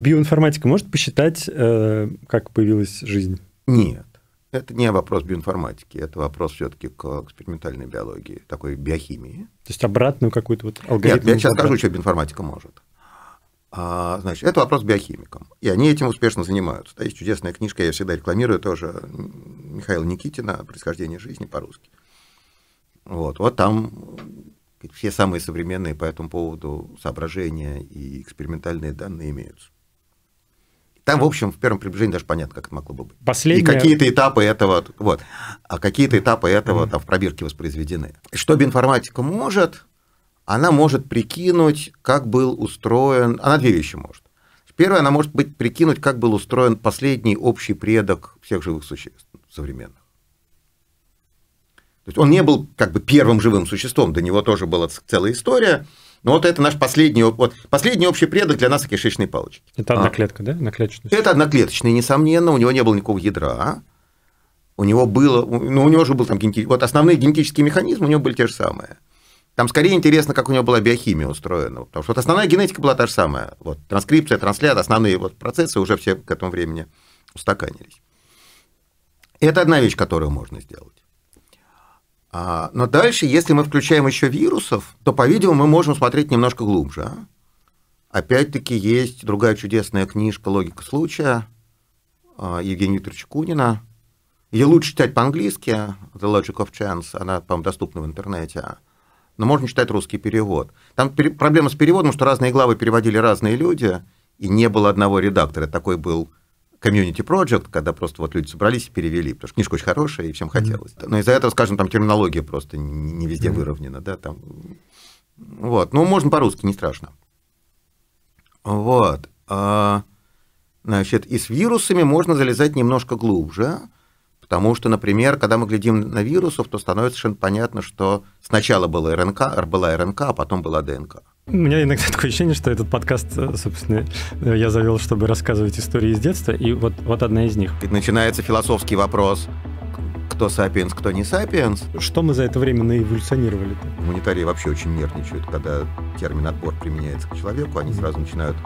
Биоинформатика может посчитать, э, как появилась жизнь? Нет. Это не вопрос биоинформатики, это вопрос все-таки к экспериментальной биологии, такой биохимии. То есть обратную какую-то вот алгоритм? Нет, я сейчас скажу, что биоинформатика может. А, значит, это вопрос биохимикам, и они этим успешно занимаются. Да, есть чудесная книжка, я всегда рекламирую тоже, Михаила Никитина «Происхождение жизни» по-русски. Вот, вот там все самые современные по этому поводу соображения и экспериментальные данные имеются. Там, в общем, в первом приближении даже понятно, как это могло бы быть. Последнее... И какие-то этапы этого, вот, а какие-то этапы этого там в пробирке воспроизведены. Что биинформатика может, она может прикинуть, как был устроен... Она две вещи может. Первое, она может быть прикинуть, как был устроен последний общий предок всех живых существ современных. То есть он не был как бы первым живым существом, до него тоже была целая история, ну вот это наш последний, вот, последний общий предок для нас и кишечной палочки. Это одноклетка, а. да? Одноклеточная? Это одноклеточная, несомненно, у него не было никакого ядра, у него было, ну, у него же был там генетический, вот основные генетические механизмы у него были те же самые. Там скорее интересно, как у него была биохимия устроена, потому что вот основная генетика была та же самая. Вот транскрипция, трансляция, основные вот процессы уже все к этому времени устаканились. Это одна вещь, которую можно сделать. А, но дальше, если мы включаем еще вирусов, то, по-видимому, мы можем смотреть немножко глубже. А? Опять-таки есть другая чудесная книжка «Логика случая» а, Евгения Викторовича Кунина. Ее лучше читать по-английски, «The Logic of Chance», она, по-моему, доступна в интернете, но можно читать русский перевод. Там проблема с переводом, что разные главы переводили разные люди, и не было одного редактора. Такой был комьюнити проект, когда просто вот люди собрались и перевели, потому что книжка очень хорошая, и всем хотелось. Но из-за этого, скажем, там терминология просто не везде выровнена, да, там. Вот, ну, можно по-русски, не страшно. Вот. А, значит, и с вирусами можно залезать немножко глубже, потому что, например, когда мы глядим на вирусов, то становится совершенно понятно, что сначала была РНК, была РНК, а потом была ДНК. У меня иногда такое ощущение, что этот подкаст, э, собственно, э, я завел, чтобы рассказывать истории из детства, и вот, вот одна из них. начинается философский вопрос, кто сапиенс, кто не сапиенс. Что мы за это время наэволюционировали-то? Гуманитарии вообще очень нервничают, когда термин «отбор» применяется к человеку, они сразу начинают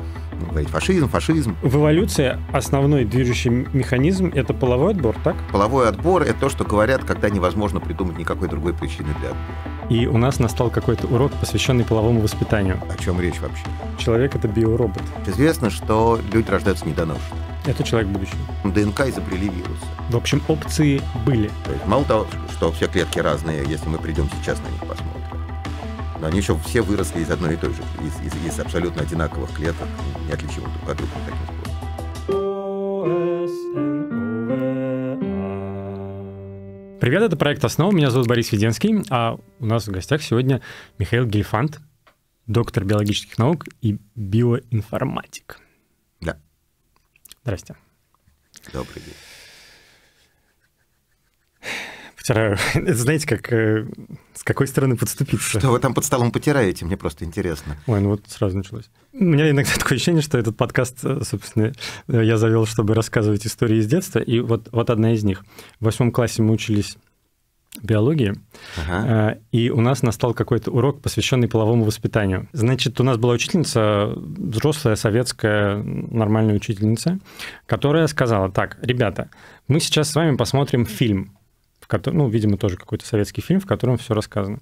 говорить «фашизм, фашизм». В эволюции основной движущий механизм — это половой отбор, так? Половой отбор — это то, что говорят, когда невозможно придумать никакой другой причины для отбора и у нас настал какой-то урок, посвященный половому воспитанию. О чем речь вообще? Человек — это биоробот. Известно, что люди рождаются недоношенными. Это человек будущего. ДНК изобрели вирусы. В общем, опции были. То есть, мало того, что все клетки разные, если мы придем сейчас на них посмотрим, но они еще все выросли из одной и той же, из, из, из абсолютно одинаковых клеток, неотличимых друг от друга таким способом. Привет, это проект «Основа». Меня зовут Борис Веденский, а у нас в гостях сегодня Михаил Гельфанд, доктор биологических наук и биоинформатик. Да. Здрасте. Добрый день. Вчера, знаете, как, э, с какой стороны подступиться? Что вы там под столом потираете, мне просто интересно. Ой, ну вот сразу началось. У меня иногда такое ощущение, что этот подкаст, э, собственно, э, я завел, чтобы рассказывать истории из детства, и вот, вот одна из них. В восьмом классе мы учились биологии, ага. и у нас настал какой-то урок, посвященный половому воспитанию. Значит, у нас была учительница, взрослая советская нормальная учительница, которая сказала, так, ребята, мы сейчас с вами посмотрим фильм котором, ну, видимо, тоже какой-то советский фильм, в котором все рассказано.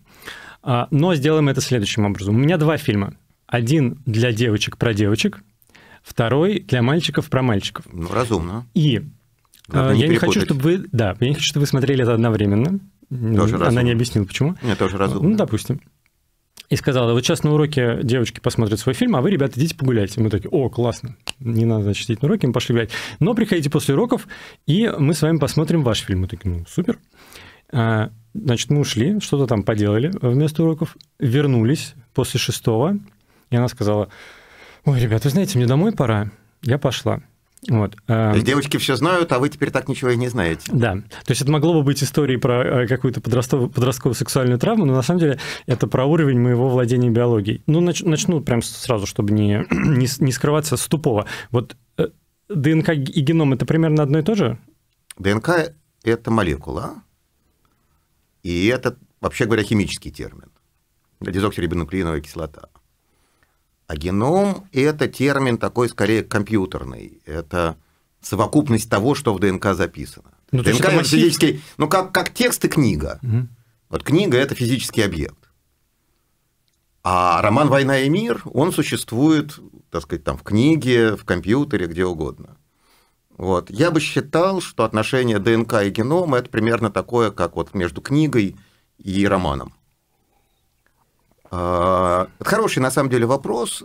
А, но сделаем это следующим образом. У меня два фильма. Один для девочек про девочек, второй для мальчиков про мальчиков. Ну, разумно. И Надо а, я не, не хочу, чтобы вы, да, я не хочу, чтобы вы смотрели это одновременно. Тоже Она разумно. не объяснила, почему. Нет, тоже ну, разумно. Ну, допустим и сказала, вот сейчас на уроке девочки посмотрят свой фильм, а вы, ребята, идите погуляйте. Мы такие, о, классно, не надо, значит, идти на уроки, мы пошли гулять. Но приходите после уроков, и мы с вами посмотрим ваш фильм. Мы такие, ну, супер. А, значит, мы ушли, что-то там поделали вместо уроков, вернулись после шестого, и она сказала, ой, ребята, вы знаете, мне домой пора. Я пошла. Вот. То есть эм, девочки все знают, а вы теперь так ничего и не знаете. Да. То есть это могло бы быть историей про э, какую-то подростковую, подростковую сексуальную травму, но на самом деле это про уровень моего владения биологией. Ну, нач, начну прям сразу, чтобы не, не, не скрываться с тупого. Вот э, ДНК и геном – это примерно одно и то же? ДНК – это молекула, и это, вообще говоря, химический термин. Дезоксирибонуклеиновая кислота – а геном – это термин такой скорее компьютерный. Это совокупность того, что в ДНК записано. Ну, ДНК – это массив... физический… Ну, как, как текст и книга. Угу. Вот книга – это физический объект. А роман «Война и мир», он существует, так сказать, там в книге, в компьютере, где угодно. Вот. Я бы считал, что отношение ДНК и генома – это примерно такое, как вот между книгой и романом. Это а, хороший, на самом деле, вопрос.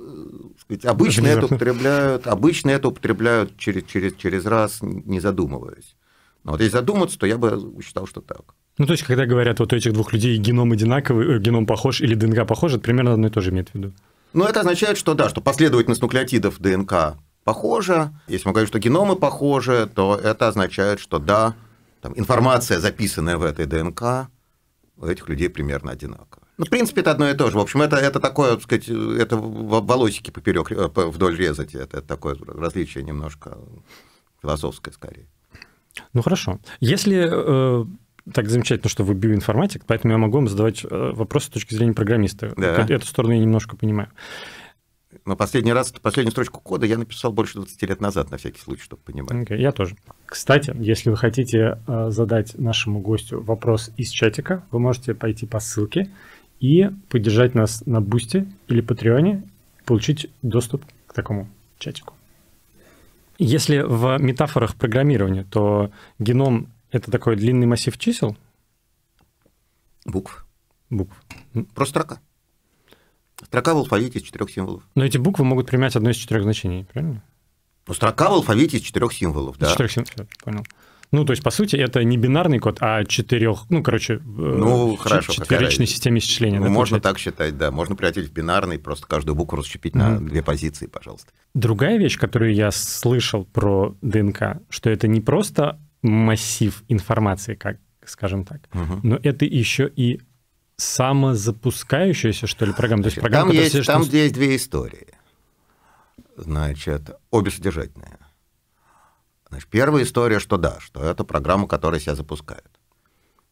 Сказать, обычно это употребляют, обычно это употребляют через, через, через раз, не задумываясь. Но ну, вот если задуматься, то я бы считал, что так. Ну, то есть, когда говорят, вот у этих двух людей геном одинаковый, э, геном похож или ДНК похож, это примерно одно и то же имеет в виду. Ну, это означает, что да, что последовательность нуклеотидов ДНК похожа. Если мы говорим, что геномы похожи, то это означает, что да, там, информация, записанная в этой ДНК, у этих людей примерно одинакова. Ну, в принципе, это одно и то же. В общем, это, это такое, так сказать, это волосики поперек э, вдоль резать. Это такое различие немножко философское скорее. Ну хорошо. Если э, так замечательно, что вы биоинформатик, поэтому я могу вам задавать э, вопросы с точки зрения программиста. Да. Эту сторону я немножко понимаю. Но последний раз, последнюю строчку кода я написал больше 20 лет назад, на всякий случай, чтобы понимать. Okay, я тоже. Кстати, если вы хотите э, задать нашему гостю вопрос из чатика, вы можете пойти по ссылке и поддержать нас на Бусте или Патреоне, получить доступ к такому чатику. Если в метафорах программирования, то геном — это такой длинный массив чисел? Букв. Букв. Просто строка. Строка в алфавите из четырех символов. Но эти буквы могут принимать одно из четырех значений, правильно? Ну, строка в алфавите из четырех символов, да. Четырех символов, понял. Ну, то есть, по сути, это не бинарный код, а четырех, ну, короче, э, ну, хорошо, четверичной системе исчисления. Ну, да, можно получается? так считать, да. Можно превратить в бинарный, просто каждую букву расщепить mm-hmm. на две позиции, пожалуйста. Другая вещь, которую я слышал про ДНК, что это не просто массив информации, как скажем так, угу. но это еще и самозапускающаяся, что ли, программа? То есть программа там есть, там, есть две истории. Значит, обе содержательные. Значит, первая история, что да, что это программа, которая себя запускает.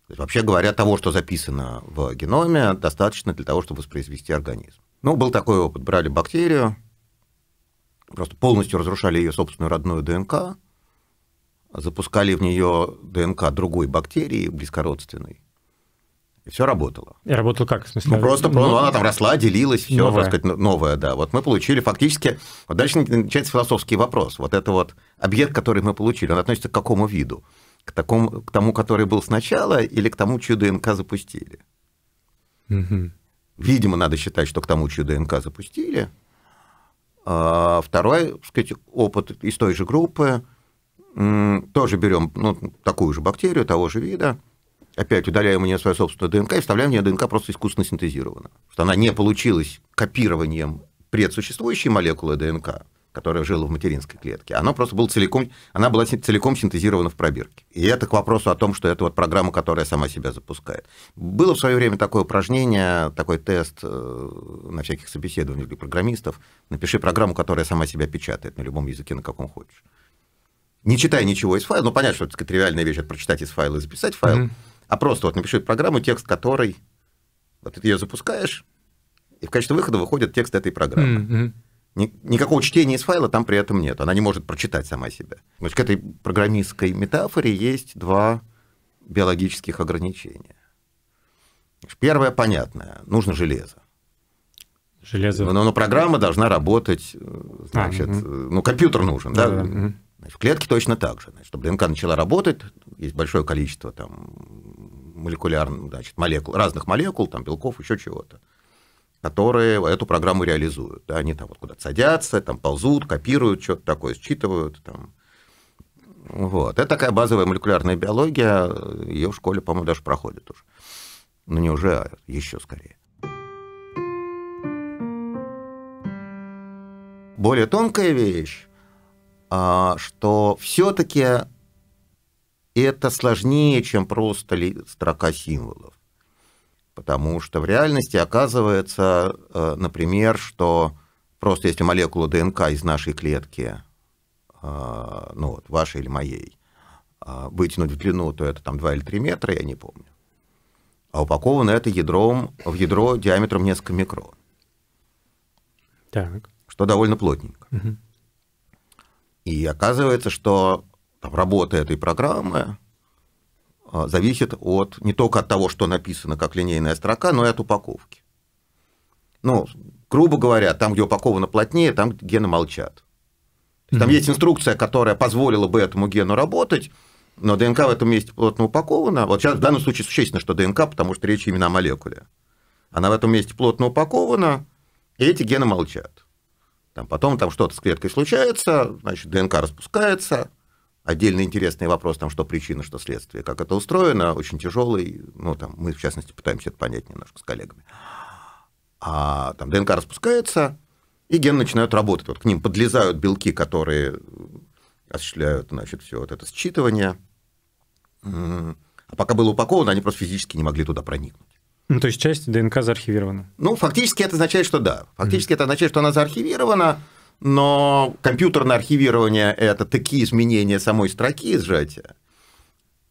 То есть, вообще говоря, того, что записано в геноме, достаточно для того, чтобы воспроизвести организм. Ну, был такой опыт. Брали бактерию, просто полностью разрушали ее собственную родную ДНК, запускали в нее ДНК другой бактерии, близкородственной, и все работало. И работало как, в смысле? Ну, просто ну, она там росла, делилась, все, новое. сказать, новое, да. Вот мы получили фактически... Вот дальше начинается философский вопрос. Вот это вот объект, который мы получили, он относится к какому виду? К, такому, к тому, который был сначала, или к тому, чью ДНК запустили? Угу. Видимо, надо считать, что к тому, чью ДНК запустили. А второй, так сказать, опыт из той же группы. Тоже берем ну, такую же бактерию того же вида – опять удаляем у нее свою собственную ДНК и вставляем в нее ДНК просто искусственно синтезированную. Что она не получилась копированием предсуществующей молекулы ДНК, которая жила в материнской клетке. Она просто была целиком, она была целиком синтезирована в пробирке. И это к вопросу о том, что это вот программа, которая сама себя запускает. Было в свое время такое упражнение, такой тест э, на всяких собеседованиях для программистов. Напиши программу, которая сама себя печатает на любом языке, на каком хочешь. Не читая ничего из файла, ну понятно, что это тривиальная вещь, это прочитать из файла и записать файл. Mm-hmm а просто вот напиши программу, текст которой, вот ты ее запускаешь, и в качестве выхода выходит текст этой программы. Mm-hmm. Никакого чтения из файла там при этом нет. Она не может прочитать сама себя. То есть к этой программистской метафоре есть два биологических ограничения. Первое понятное. Нужно железо. Железо. Но, но программа должна работать, э, значит, а, угу. ну, компьютер нужен, да? да? Угу. Значит, в клетке точно так же. Значит, чтобы ДНК начала работать, есть большое количество там молекулярных, значит, молекул, разных молекул, там, белков, еще чего-то, которые эту программу реализуют. Да, они там вот куда-то садятся, там ползут, копируют что-то такое, считывают. Там. Вот. Это такая базовая молекулярная биология, ее в школе, по-моему, даже проходит уже. но ну, не уже, а еще скорее. Более тонкая вещь, а, что все-таки это сложнее, чем просто строка символов. Потому что в реальности оказывается, э, например, что просто если молекула ДНК из нашей клетки, э, ну вот, вашей или моей, э, вытянуть в длину, то это там 2 или 3 метра, я не помню. А упаковано это ядром, в ядро диаметром несколько микрон. Так. Что довольно плотненько. Угу. И оказывается, что там, работа этой программы а, зависит от, не только от того, что написано как линейная строка, но и от упаковки. Ну, грубо говоря, там, где упаковано плотнее, там гены молчат. там mm-hmm. есть инструкция, которая позволила бы этому гену работать, но ДНК в этом месте плотно упакована. Вот сейчас в данном случае существенно, что ДНК, потому что речь именно о молекуле. Она в этом месте плотно упакована, и эти гены молчат. Там потом там что-то с клеткой случается, значит, ДНК распускается, Отдельно интересный вопрос, там, что причина, что следствие, как это устроено, очень тяжелый, ну, там, мы, в частности, пытаемся это понять немножко с коллегами. А там ДНК распускается, и гены начинают работать. Вот к ним подлезают белки, которые осуществляют, значит, все вот это считывание. А пока было упаковано, они просто физически не могли туда проникнуть. Ну, то есть часть ДНК заархивирована. Ну, фактически это означает, что да. Фактически mm-hmm. это означает, что она заархивирована, но компьютерное архивирование – это такие изменения самой строки сжатия,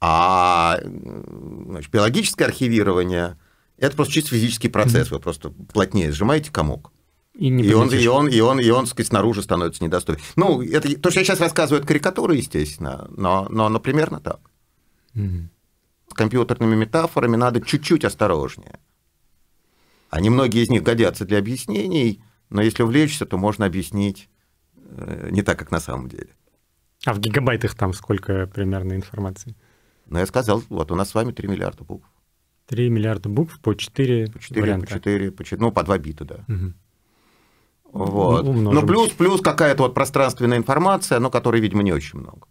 а значит, биологическое архивирование – это просто чисто физический процесс, вы просто плотнее сжимаете комок. И, не и, он, и, он, и, он, и он, сказать, снаружи становится недоступен. Ну, это, то, что я сейчас рассказываю, это карикатура, естественно, но, но, но примерно так. Угу. С компьютерными метафорами надо чуть-чуть осторожнее. Они многие из них годятся для объяснений – но если увлечься, то можно объяснить э, не так, как на самом деле. А в гигабайтах там сколько примерно информации? Ну, я сказал, вот у нас с вами 3 миллиарда букв. 3 миллиарда букв по 4 По 4, варианта. по 4, по 4, ну, по 2 бита, да. Угу. Вот. Ну, ну, умножим. Ну, плюс, плюс какая-то вот пространственная информация, но которой, видимо, не очень много.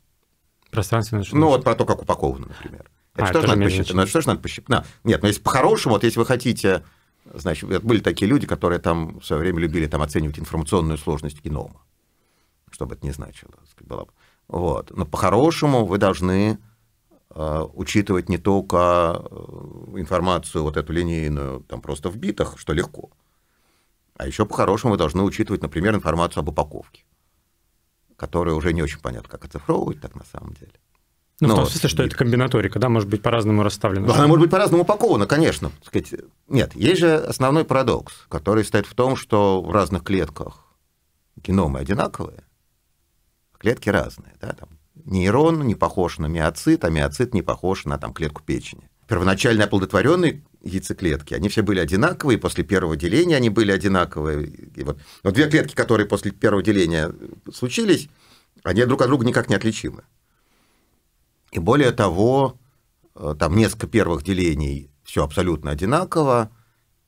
Пространственная Ну, вот про то, как упаковано, например. Это, а, а, что, это, же надо посчитать? Ну, что же надо посчитать? Нет, ну, если по-хорошему, вот если вы хотите Значит, были такие люди, которые там в свое время любили там, оценивать информационную сложность генома, что бы это ни значило. Было. Вот. Но по-хорошему вы должны э, учитывать не только э, информацию вот эту линейную, там просто в битах, что легко, а еще по-хорошему вы должны учитывать, например, информацию об упаковке, которая уже не очень понятно, как оцифровывать так на самом деле. Ну, ну в ну том смысле, что это комбинаторика, да, может быть, по-разному расставлена. Она может быть по-разному упакована, конечно. Сказать, нет, есть же основной парадокс, который стоит в том, что в разных клетках геномы одинаковые, а клетки разные. Да, там, нейрон не похож на миоцит, а миоцит не похож на там, клетку печени. Первоначально оплодотворенные яйцеклетки, они все были одинаковые, после первого деления они были одинаковые. И вот, вот две клетки, которые после первого деления случились, они друг от друга никак не отличимы. И более того, э, там несколько первых делений, все абсолютно одинаково,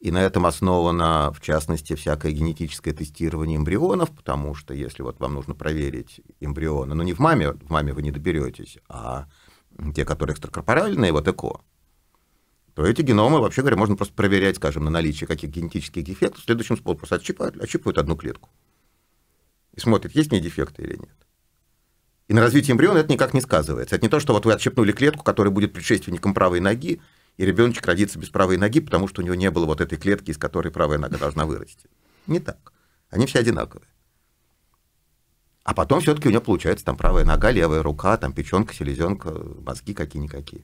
и на этом основано, в частности, всякое генетическое тестирование эмбрионов, потому что если вот вам нужно проверить эмбрионы, ну не в маме, в маме вы не доберетесь, а те, которые экстракорпоральные, вот ЭКО, то эти геномы, вообще говоря, можно просто проверять, скажем, на наличие каких генетических дефектов следующим способом. Просто отщипают, отщипывают одну клетку и смотрят, есть ли дефекты или нет. И на развитие эмбриона это никак не сказывается. Это не то, что вот вы отщепнули клетку, которая будет предшественником правой ноги, и ребеночек родится без правой ноги, потому что у него не было вот этой клетки, из которой правая нога должна вырасти. Не так. Они все одинаковые. А потом все-таки у него получается там правая нога, левая рука, там печенка, селезенка, мозги какие-никакие.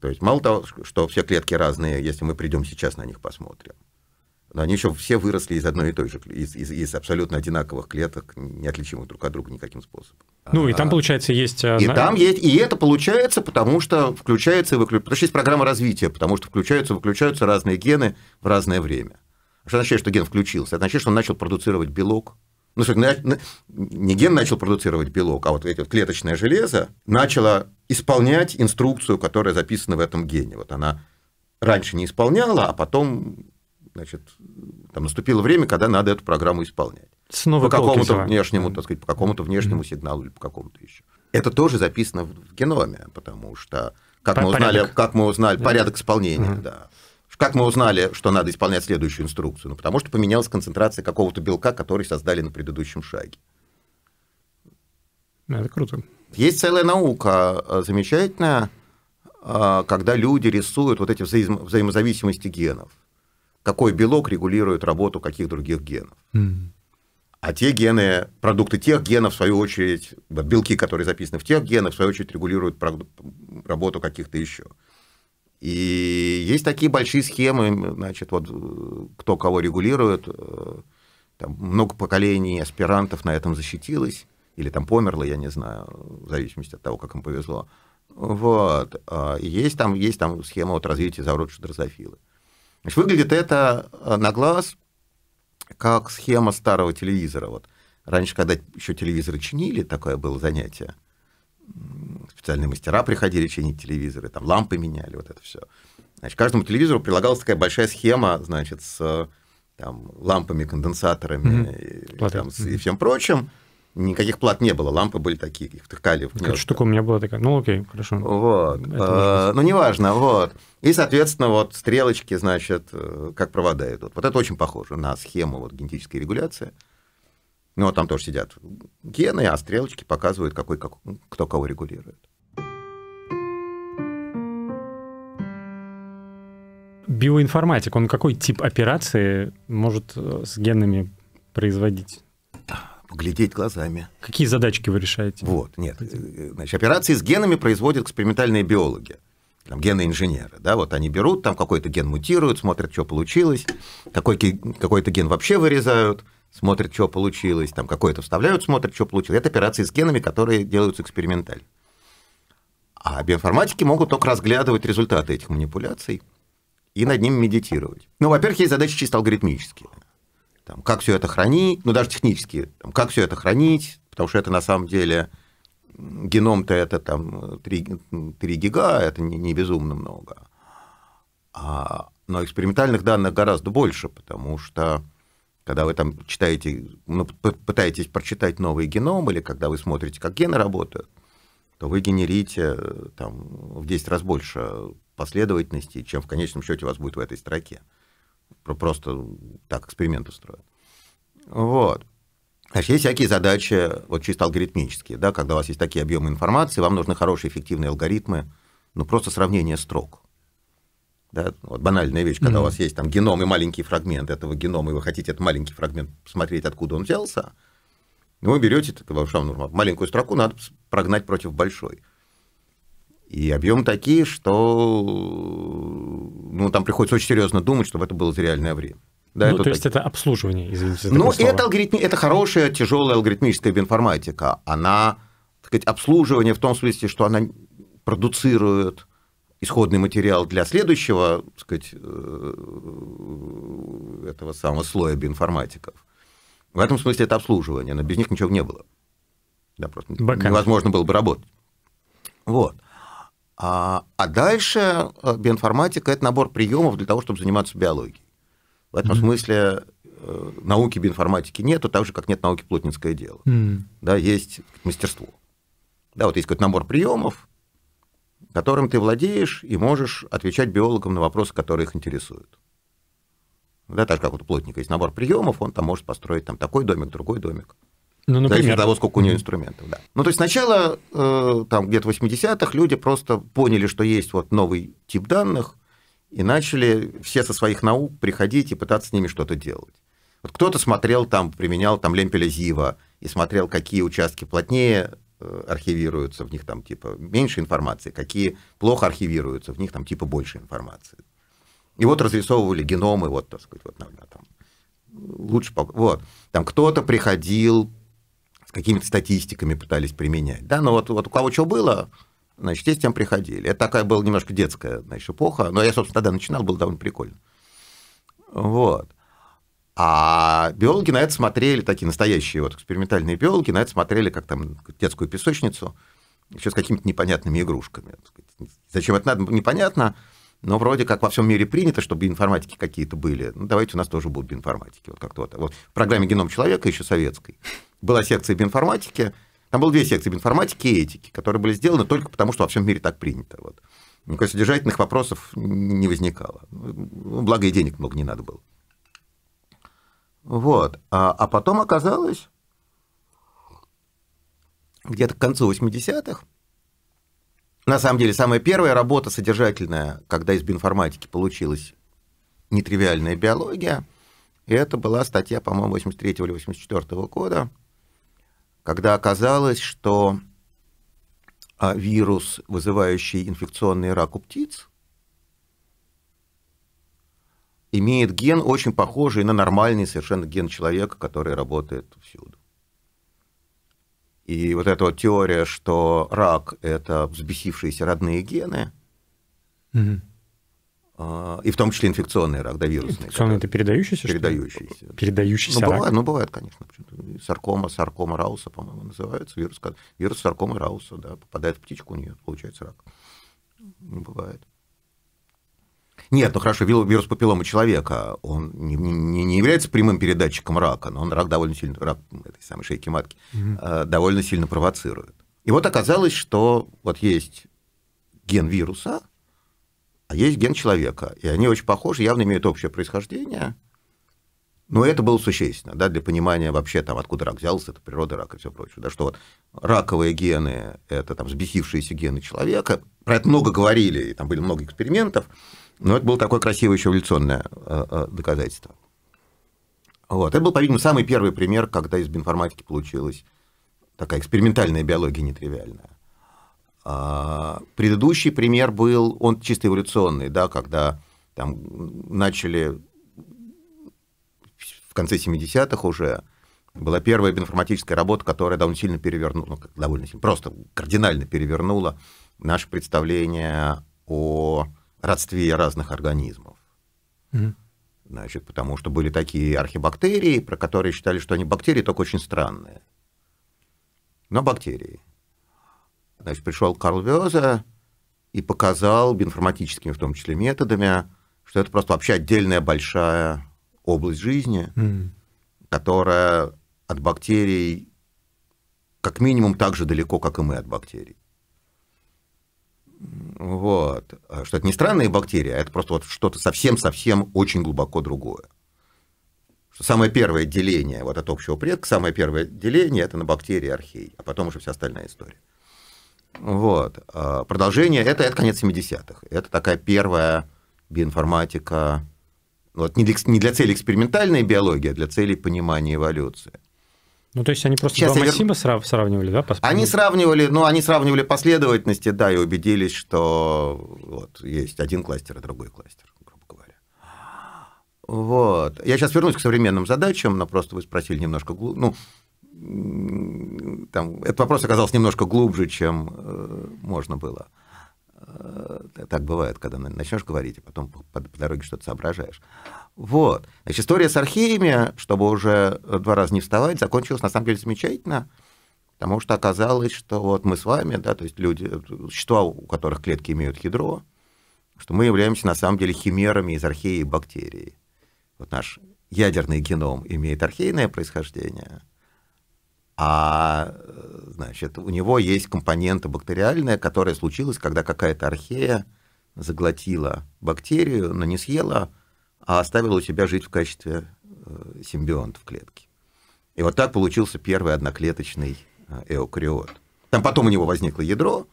То есть мало того, что все клетки разные, если мы придем сейчас на них посмотрим, но они еще все выросли из одной и той же, из, из, из абсолютно одинаковых клеток, неотличимых друг от друга никаким способом. Ну и там, а. получается, есть... Э, и там есть, и это получается, потому что включается и выключается, потому что есть программа развития, потому что включаются и выключаются разные гены в разное время. Что означает, что ген включился? Это означает, что он начал продуцировать белок. Ну, что, не ген начал продуцировать белок, а вот это вот клеточное железо начало исполнять инструкцию, которая записана в этом гене. Вот она раньше не исполняла, а потом значит, там наступило время, когда надо эту программу исполнять. Снова по какому-то внешнему, так сказать, по какому-то внешнему mm-hmm. сигналу или по какому-то еще. Это тоже записано в геноме, потому что как по мы узнали, порядок. как мы узнали порядок исполнения, mm-hmm. да. Как мы узнали, что надо исполнять следующую инструкцию? Ну, потому что поменялась концентрация какого-то белка, который создали на предыдущем шаге. Ну, это круто. Есть целая наука э, замечательная, э, когда люди рисуют вот эти взаимозависимости генов какой белок регулирует работу каких других генов. Mm. А те гены, продукты тех генов, в свою очередь, белки, которые записаны в тех генах, в свою очередь регулируют работу каких-то еще. И есть такие большие схемы, значит, вот кто кого регулирует, э, там много поколений аспирантов на этом защитилось, или там померло, я не знаю, в зависимости от того, как им повезло. Вот. Э, есть там, есть там схема вот развития зауродшей дрозофилы. Значит, выглядит это э, на глаз как схема старого телевизора. Вот раньше, когда еще телевизоры чинили, такое было занятие. Специальные мастера приходили чинить телевизоры, там лампы меняли, вот это все. Значит, каждому телевизору прилагалась такая большая схема, значит, с э, там, лампами, конденсаторами mm-hmm. и, там, с, и всем прочим никаких плат не было, лампы были такие, их втыкали в гнезда. Штука у меня была такая, ну окей, хорошо. Вот, э, ну неважно, вот. И, соответственно, вот стрелочки, значит, э, как провода идут. Вот это очень похоже на схему вот, генетической регуляции. Ну, вот там тоже сидят гены, а стрелочки показывают, какой, как, кто кого регулирует. Биоинформатик, он какой тип операции может э, с генами производить? глядеть глазами. Какие задачки вы решаете? Вот, нет. Э, значит, операции с генами производят экспериментальные биологи, там, гены инженеры, Да? Вот они берут, там какой-то ген мутируют, смотрят, что получилось, какой-то какой ген вообще вырезают, смотрят, что получилось, там какой-то вставляют, смотрят, что получилось. Это операции с генами, которые делаются экспериментально. А биоинформатики могут только разглядывать результаты этих манипуляций и над ним медитировать. Ну, во-первых, есть задачи чисто алгоритмические там, как все это хранить, ну даже технически, там, как все это хранить, потому что это на самом деле геном-то это там 3, э, 3 гига, а это не, не безумно много. А, но экспериментальных данных гораздо больше, потому что когда вы там читаете, ну, пытаетесь прочитать новый геном, или когда вы смотрите, как гены работают, то вы генерите э, там, в 10 раз больше последовательностей, чем в конечном счете у вас будет в этой строке. Просто так эксперимент строят. Вот. Значит, есть всякие задачи, вот чисто алгоритмические, да, когда у вас есть такие объемы информации, вам нужны хорошие эффективные алгоритмы, ну, просто сравнение строк. Да, вот банальная вещь, когда mm-hmm. у вас есть там геном и маленький фрагмент этого генома, и вы хотите этот маленький фрагмент посмотреть, откуда он взялся, ну, вы берете, это вам маленькую строку надо прогнать против большой. И объемы такие, что ну, там приходится очень серьезно думать, чтобы это было за реальное время. Да, ну, это то есть так... это обслуживание, извините. За ну, это, алгоритм... это хорошая, тяжелая алгоритмическая биинформатика. Она, так сказать, обслуживание в том смысле, что она продуцирует исходный материал для следующего, так сказать, э, этого самого слоя биинформатиков. В этом смысле это обслуживание, но без них ничего не было. Да, просто Бакан. невозможно было бы работать. Вот. А, а дальше э, биоинформатика – это набор приемов для того, чтобы заниматься биологией. В этом mm-hmm. смысле э, науки биоинформатики нету, так же, как нет науки плотницкое дело. Mm-hmm. Да, есть мастерство. Да, вот есть какой-то набор приемов, которым ты владеешь и можешь отвечать биологам на вопросы, которые их интересуют. Да, так же, как вот у плотника есть набор приемов, он там может построить там, такой домик, другой домик. Ну, например. Зависит от того, сколько у нее инструментов, да. Ну, то есть сначала, э, там, где-то в 80-х люди просто поняли, что есть вот новый тип данных, и начали все со своих наук приходить и пытаться с ними что-то делать. Вот кто-то смотрел там, применял там лемпеля Зива и смотрел, какие участки плотнее э, архивируются, в них там типа меньше информации, какие плохо архивируются, в них там типа больше информации. И вот разрисовывали геномы, вот, так сказать, вот, там, лучше, вот. Там кто-то приходил, с какими-то статистиками пытались применять. Да, но ну вот, вот у кого что было, значит, те с тем приходили. Это такая была немножко детская, значит, эпоха. Но я, собственно, тогда начинал, было довольно прикольно. Вот. А биологи на это смотрели, такие настоящие вот экспериментальные биологи, на это смотрели как там детскую песочницу, еще с какими-то непонятными игрушками. Зачем это надо, непонятно, но вроде как во всем мире принято, чтобы информатики какие-то были. Ну, давайте у нас тоже будут биинформатики. Вот как-то вот. А вот в программе «Геном человека» еще советской была секция по там было две секции по и этики, которые были сделаны только потому, что во всем мире так принято. Вот. Никакой содержательных вопросов не возникало. Ну, благо и денег много не надо было. Вот. А, а потом оказалось, где-то к концу 80-х, на самом деле, самая первая работа содержательная, когда из биоинформатики получилась нетривиальная биология, и это была статья, по-моему, 83 или 84 года когда оказалось, что а, вирус, вызывающий инфекционный рак у птиц, имеет ген, очень похожий на нормальный совершенно ген человека, который работает всюду. И вот эта вот теория, что рак – это взбесившиеся родные гены, угу. А, и в том числе инфекционный рак, да, вирусный. Инфекционный это передающийся? Передающийся. Передающийся ну, рак? Бывает, ну, бывает, конечно. Саркома, саркома Рауса, по-моему, называется. Вирус, вирус саркомы Рауса, да, попадает в птичку, у нее получается рак. Не ну, бывает. Нет, ну хорошо, вирус папиллома человека, он не, не, не является прямым передатчиком рака, но он рак довольно сильно, рак этой самой шейки матки, угу. довольно сильно провоцирует. И вот оказалось, что вот есть ген вируса, а есть ген человека. И они очень похожи, явно имеют общее происхождение. Но это было существенно, да, для понимания вообще там, откуда рак взялся, это природа рака и все прочее. Да, что вот раковые гены – это там взбесившиеся гены человека. Про это много говорили, и там были много экспериментов, но это было такое красивое еще эволюционное э, э, доказательство. Вот. Это был, по-видимому, самый первый пример, когда из биоинформатики получилась такая экспериментальная биология нетривиальная. А, предыдущий пример был, он чисто эволюционный, да, когда там начали в конце 70-х уже была первая информатическая работа, которая довольно сильно перевернула, ну, довольно сильно, просто кардинально перевернула наше представление о родстве разных организмов. Mm-hmm. Значит, потому что были такие архибактерии, про которые считали, что они бактерии, только очень странные. Но бактерии. Значит, пришел Карл Веза и показал информатическими, в том числе, методами, что это просто вообще отдельная большая область жизни, mm. которая от бактерий как минимум так же далеко, как и мы от бактерий. Вот. Что это не странные бактерии, а это просто вот что-то совсем-совсем очень глубоко другое. Что самое первое деление вот от общего предка, самое первое деление это на бактерии архей, а потом уже вся остальная история. Вот. А, продолжение это, это конец 70-х. Это такая первая биоинформатика, ну, вот не для, не для цели экспериментальной биологии, а для цели понимания эволюции. Ну, то есть они просто Сейчас два массива вер... сравнивали, да? Пос... Они сравнивали, ну, они сравнивали последовательности, да, и убедились, что вот есть один кластер, а другой кластер, грубо говоря. Вот. Я сейчас вернусь к современным задачам, но просто вы спросили немножко глубже. Ну, там, этот вопрос оказался немножко глубже, чем э, можно было. Э, так бывает, когда начнешь говорить, а потом по, по, по дороге что-то соображаешь. Вот. Значит, история с Археями, чтобы уже два раза не вставать, закончилась на самом деле замечательно, потому что оказалось, что вот мы с вами, да, то есть люди, существа, у которых клетки имеют ядро, что мы являемся на самом деле химерами из археи и бактерий. Вот наш ядерный геном имеет архейное происхождение – а значит, у него есть компонента бактериальная, которая случилась, когда какая-то архея заглотила бактерию, но не съела, а оставила у себя жить в качестве э, симбионта в клетке. И вот так получился первый одноклеточный э, эукариот. Там потом у него возникло ядро,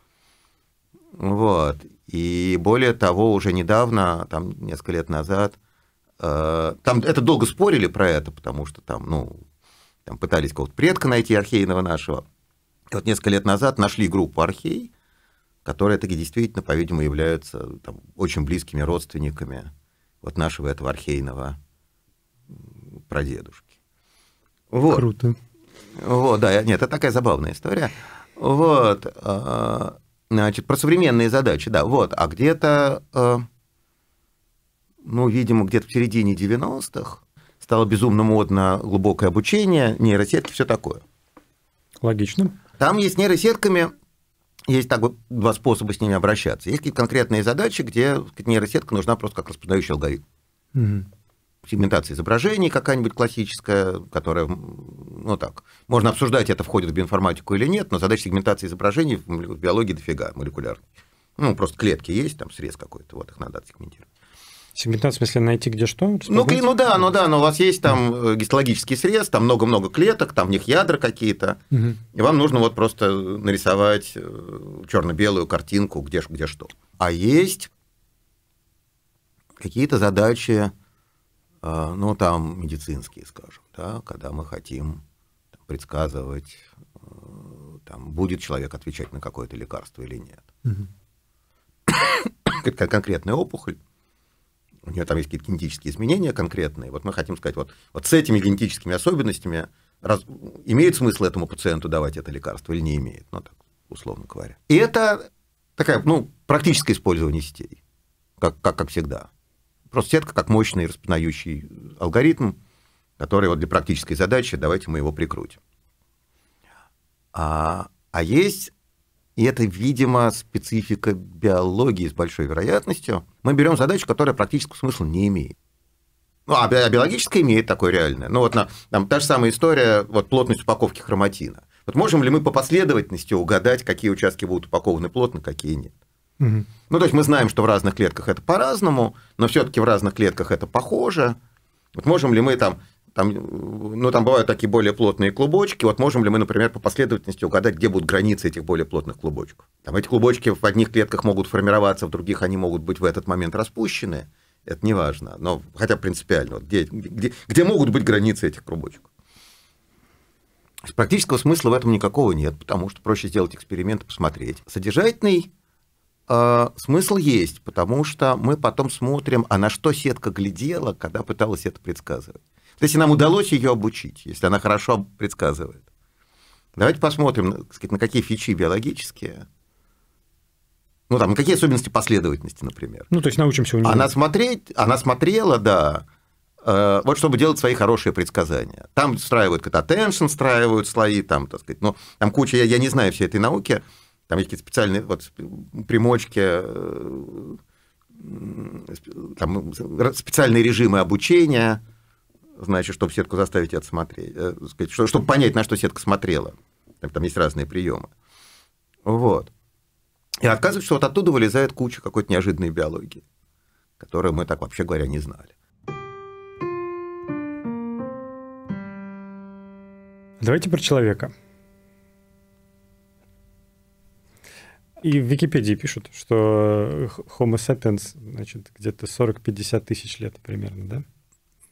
вот. И более того, уже недавно, там несколько лет назад, э, там это долго спорили про это, потому что там, ну, там пытались какого-то предка найти архейного нашего. И вот несколько лет назад нашли группу архей, которые таки действительно, по-видимому, являются там, очень близкими родственниками вот нашего этого архейного прадедушки. Вот. Круто. Вот, да, нет, это такая забавная история. Вот, а, значит, про современные задачи, да, вот, а где-то, а, ну, видимо, где-то в середине 90-х стало безумно модно глубокое обучение, нейросетки, все такое. Логично. Там есть нейросетками, есть так бы два способа с ними обращаться. Есть какие-то конкретные задачи, где сказать, нейросетка нужна просто как распознающий алгоритм. Угу. Сегментация изображений какая-нибудь классическая, которая, ну так, можно обсуждать, это входит в биоинформатику или нет, но задача сегментации изображений в биологии дофига молекулярной. Ну, просто клетки есть, там срез какой-то, вот их надо отсегментировать. Сегментация, в смысле, найти где что? Ну, ну да, ну да, но у вас есть там э, гистологический срез, там много-много клеток, там в них ядра какие-то, угу. и вам нужно вот просто нарисовать э, черно-белую картинку, где, где что. А есть какие-то задачи, э, ну, там, медицинские, скажем, да, когда мы хотим предсказывать, там, будет человек отвечать на какое-то лекарство или нет. Угу. Конкретная опухоль, у нее там есть какие-то генетические изменения конкретные. Вот мы хотим сказать, вот, вот с этими генетическими особенностями раз, имеет смысл этому пациенту давать это лекарство или не имеет, ну так, условно говоря. И это такая, ну, практическое использование сетей, как, как, как всегда. Просто сетка как мощный распознающий алгоритм, который вот для практической задачи, давайте мы его прикрутим. А, а есть и это, видимо, специфика биологии с большой вероятностью. Мы берем задачу, которая практического смысла не имеет. Ну, а, а биологическое имеет такое реальное. Ну, вот на, там та же самая история, вот плотность упаковки хроматина. Вот можем ли мы по последовательности угадать, какие участки будут упакованы плотно, какие нет? Угу. Ну, то есть мы знаем, что в разных клетках это по-разному, но все-таки в разных клетках это похоже. Вот можем ли мы там там, ну, там бывают такие более плотные клубочки. Вот можем ли мы, например, по последовательности угадать, где будут границы этих более плотных клубочков? Там эти клубочки в одних клетках могут формироваться, в других они могут быть в этот момент распущены. Это не важно, но хотя принципиально. Вот где, где, где могут быть границы этих клубочек? С практического смысла в этом никакого нет, потому что проще сделать эксперимент и посмотреть. Содержательный э, смысл есть, потому что мы потом смотрим, а на что сетка глядела, когда пыталась это предсказывать если нам удалось ее обучить, если она хорошо предсказывает. Давайте посмотрим, сказать, на какие фичи биологические. Ну, там, на какие особенности последовательности, например. Ну, то есть научимся у нее. Она, смотреть, она смотрела, да, э, вот чтобы делать свои хорошие предсказания. Там встраивают кататеншн, встраивают слои, там, так сказать, ну, там куча, я, я не знаю всей этой науки, там есть какие-то специальные вот примочки, э, там э, специальные режимы обучения, значит, чтобы сетку заставить отсмотреть, э, сказать, чтобы понять, на что сетка смотрела. Там, там есть разные приемы. Вот. И оказывается, что вот оттуда вылезает куча какой-то неожиданной биологии, которую мы так, вообще говоря, не знали. Давайте про человека. И в Википедии пишут, что Homo sapiens, значит, где-то 40-50 тысяч лет примерно, да?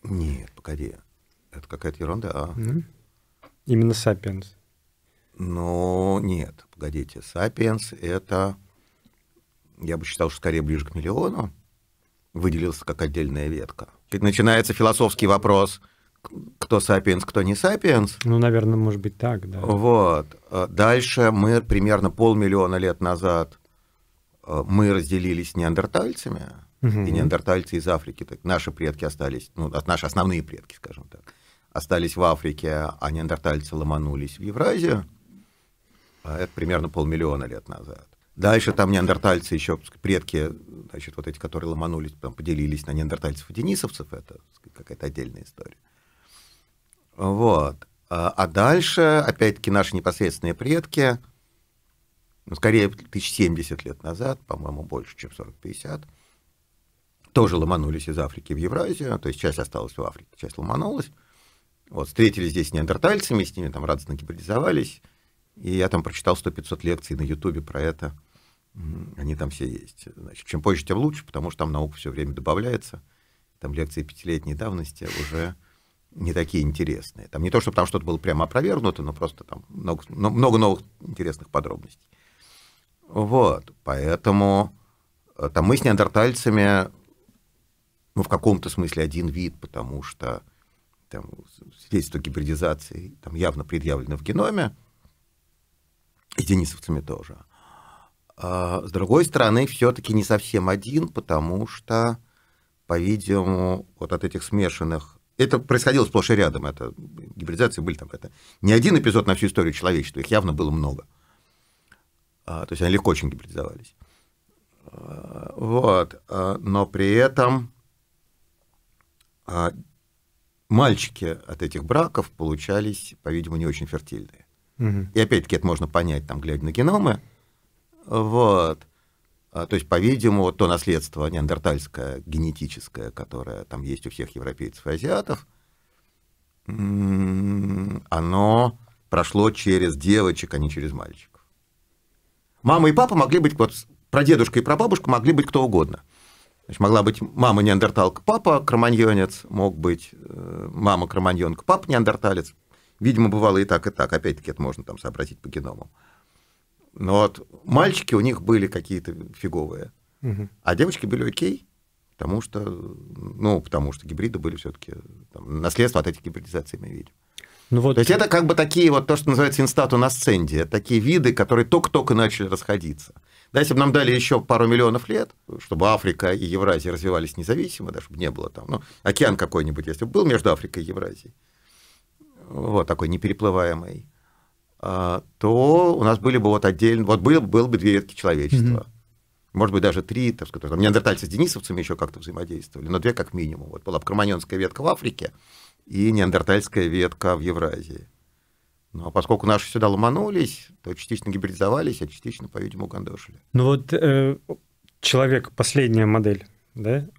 Нет, погоди. Это какая-то ерунда. А? Именно сапиенс. Но нет, погодите. Сапиенс — это... Я бы считал, что скорее ближе к миллиону выделился как отдельная ветка. Начинается философский вопрос, кто сапиенс, кто не сапиенс. Ну, наверное, может быть так, да. Вот. А дальше мы примерно полмиллиона лет назад а, мы разделились неандертальцами, угу. и неандертальцы из Африки. Так наши предки остались, ну, наши основные предки, скажем так, остались в Африке, а неандертальцы ломанулись в Евразию. А это примерно полмиллиона лет назад. Дальше там неандертальцы еще, предки, значит, вот эти, которые ломанулись, там, поделились на неандертальцев и денисовцев, это какая-то отдельная история. Вот. А, а дальше, опять-таки, наши непосредственные предки, ну, скорее, 1070 лет назад, по-моему, больше, чем 40-50, тоже ломанулись из Африки в Евразию, то есть часть осталась в Африке, часть ломанулась. Вот, встретились здесь с неандертальцами, с ними там радостно гибридизовались, и я там прочитал 100-500 лекций на Ютубе про это. Они там все есть. Значит, чем позже, тем лучше, потому что там наука все время добавляется. Там лекции пятилетней давности уже не такие интересные. Там не то, чтобы там что-то было прямо опровергнуто, но просто там много, много новых интересных подробностей. Вот, поэтому э, там мы с неандертальцами ну, в каком-то смысле один вид, потому что там, свидетельство гибридизации там явно предъявлено в геноме, и денисовцами тоже. А, с другой стороны, все-таки не совсем один, потому что, по-видимому, вот от этих смешанных это происходило сплошь и рядом, это гибридизации были там, это не один эпизод на всю историю человечества, их явно было много. А, то есть они легко очень гибридизовались. А, вот, а, но при этом а мальчики от этих браков получались, по-видимому, не очень фертильные. Угу. И опять-таки это можно понять, там, глядя на геномы. Вот. А, то есть, по-видимому, то наследство неандертальское, генетическое, которое там есть у всех европейцев и азиатов, оно прошло через девочек, а не через мальчиков. Мама и папа могли быть, вот, про прадедушка и про бабушку могли быть кто угодно. Значит, могла быть мама неандерталка, папа кроманьонец, мог быть э, мама кроманьонка, папа неандерталец. Видимо, бывало и так, и так. Опять-таки, это можно там сообразить по геномам Но вот мальчики у них были какие-то фиговые, угу. а девочки были окей, потому что, ну, потому что гибриды были все-таки наследство от этих гибридизаций мы видим. Ну, вот... То есть это как бы такие вот то, что называется инстату на сценде, такие виды, которые только-только начали расходиться. Да, если бы нам дали еще пару миллионов лет, чтобы Африка и Евразия развивались независимо, даже чтобы не было там, ну, океан какой-нибудь, если бы был между Африкой и Евразией, вот такой непереплываемый, а, то у нас были бы вот отдельно, вот был, был бы две ветки человечества. Mm-hmm. Может быть, даже три, так сказать. Там неандертальцы с денисовцами еще как-то взаимодействовали, но две как минимум. Вот была бы кроманьонская ветка в Африке и неандертальская ветка в Евразии. Ну, а поскольку наши сюда ломанулись, то частично гибридизовались, а частично, по-видимому, гандошили. Ну вот э, человек, последняя модель, да,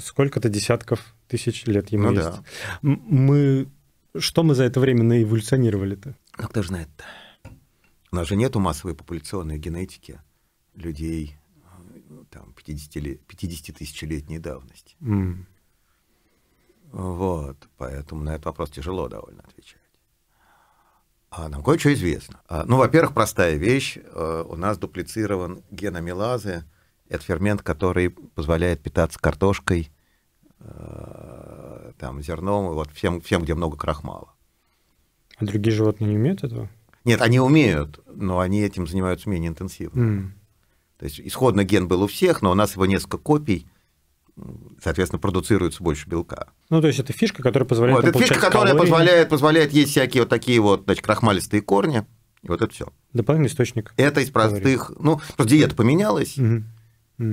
сколько-то десятков тысяч лет ему ну, есть. Да. Мы что мы за это время наэволюционировали-то? Ну, кто же знает-то? У нас же нет массовой популяционной генетики людей э, там, 50, 50 тысячелетней давности. Mm. Вот, поэтому на этот вопрос тяжело довольно отвечать. А нам кое-что известно. А, ну, во-первых, простая вещь. А, у нас дуплицирован ген амилазы. Это фермент, который позволяет питаться картошкой, а, там, зерном, вот всем, всем, где много крахмала. А другие животные не умеют этого? Нет, они умеют, но они этим занимаются менее интенсивно. Mm. То есть исходный ген был у всех, но у нас его несколько копий, соответственно, продуцируется больше белка. Ну, то есть это фишка, которая позволяет... Вот, это фишка, которая калории. позволяет, позволяет есть всякие вот такие вот, значит, крахмалистые корни, и вот это все. Дополнительный источник. Это из простых... Калорий. Ну, просто диета поменялась, угу.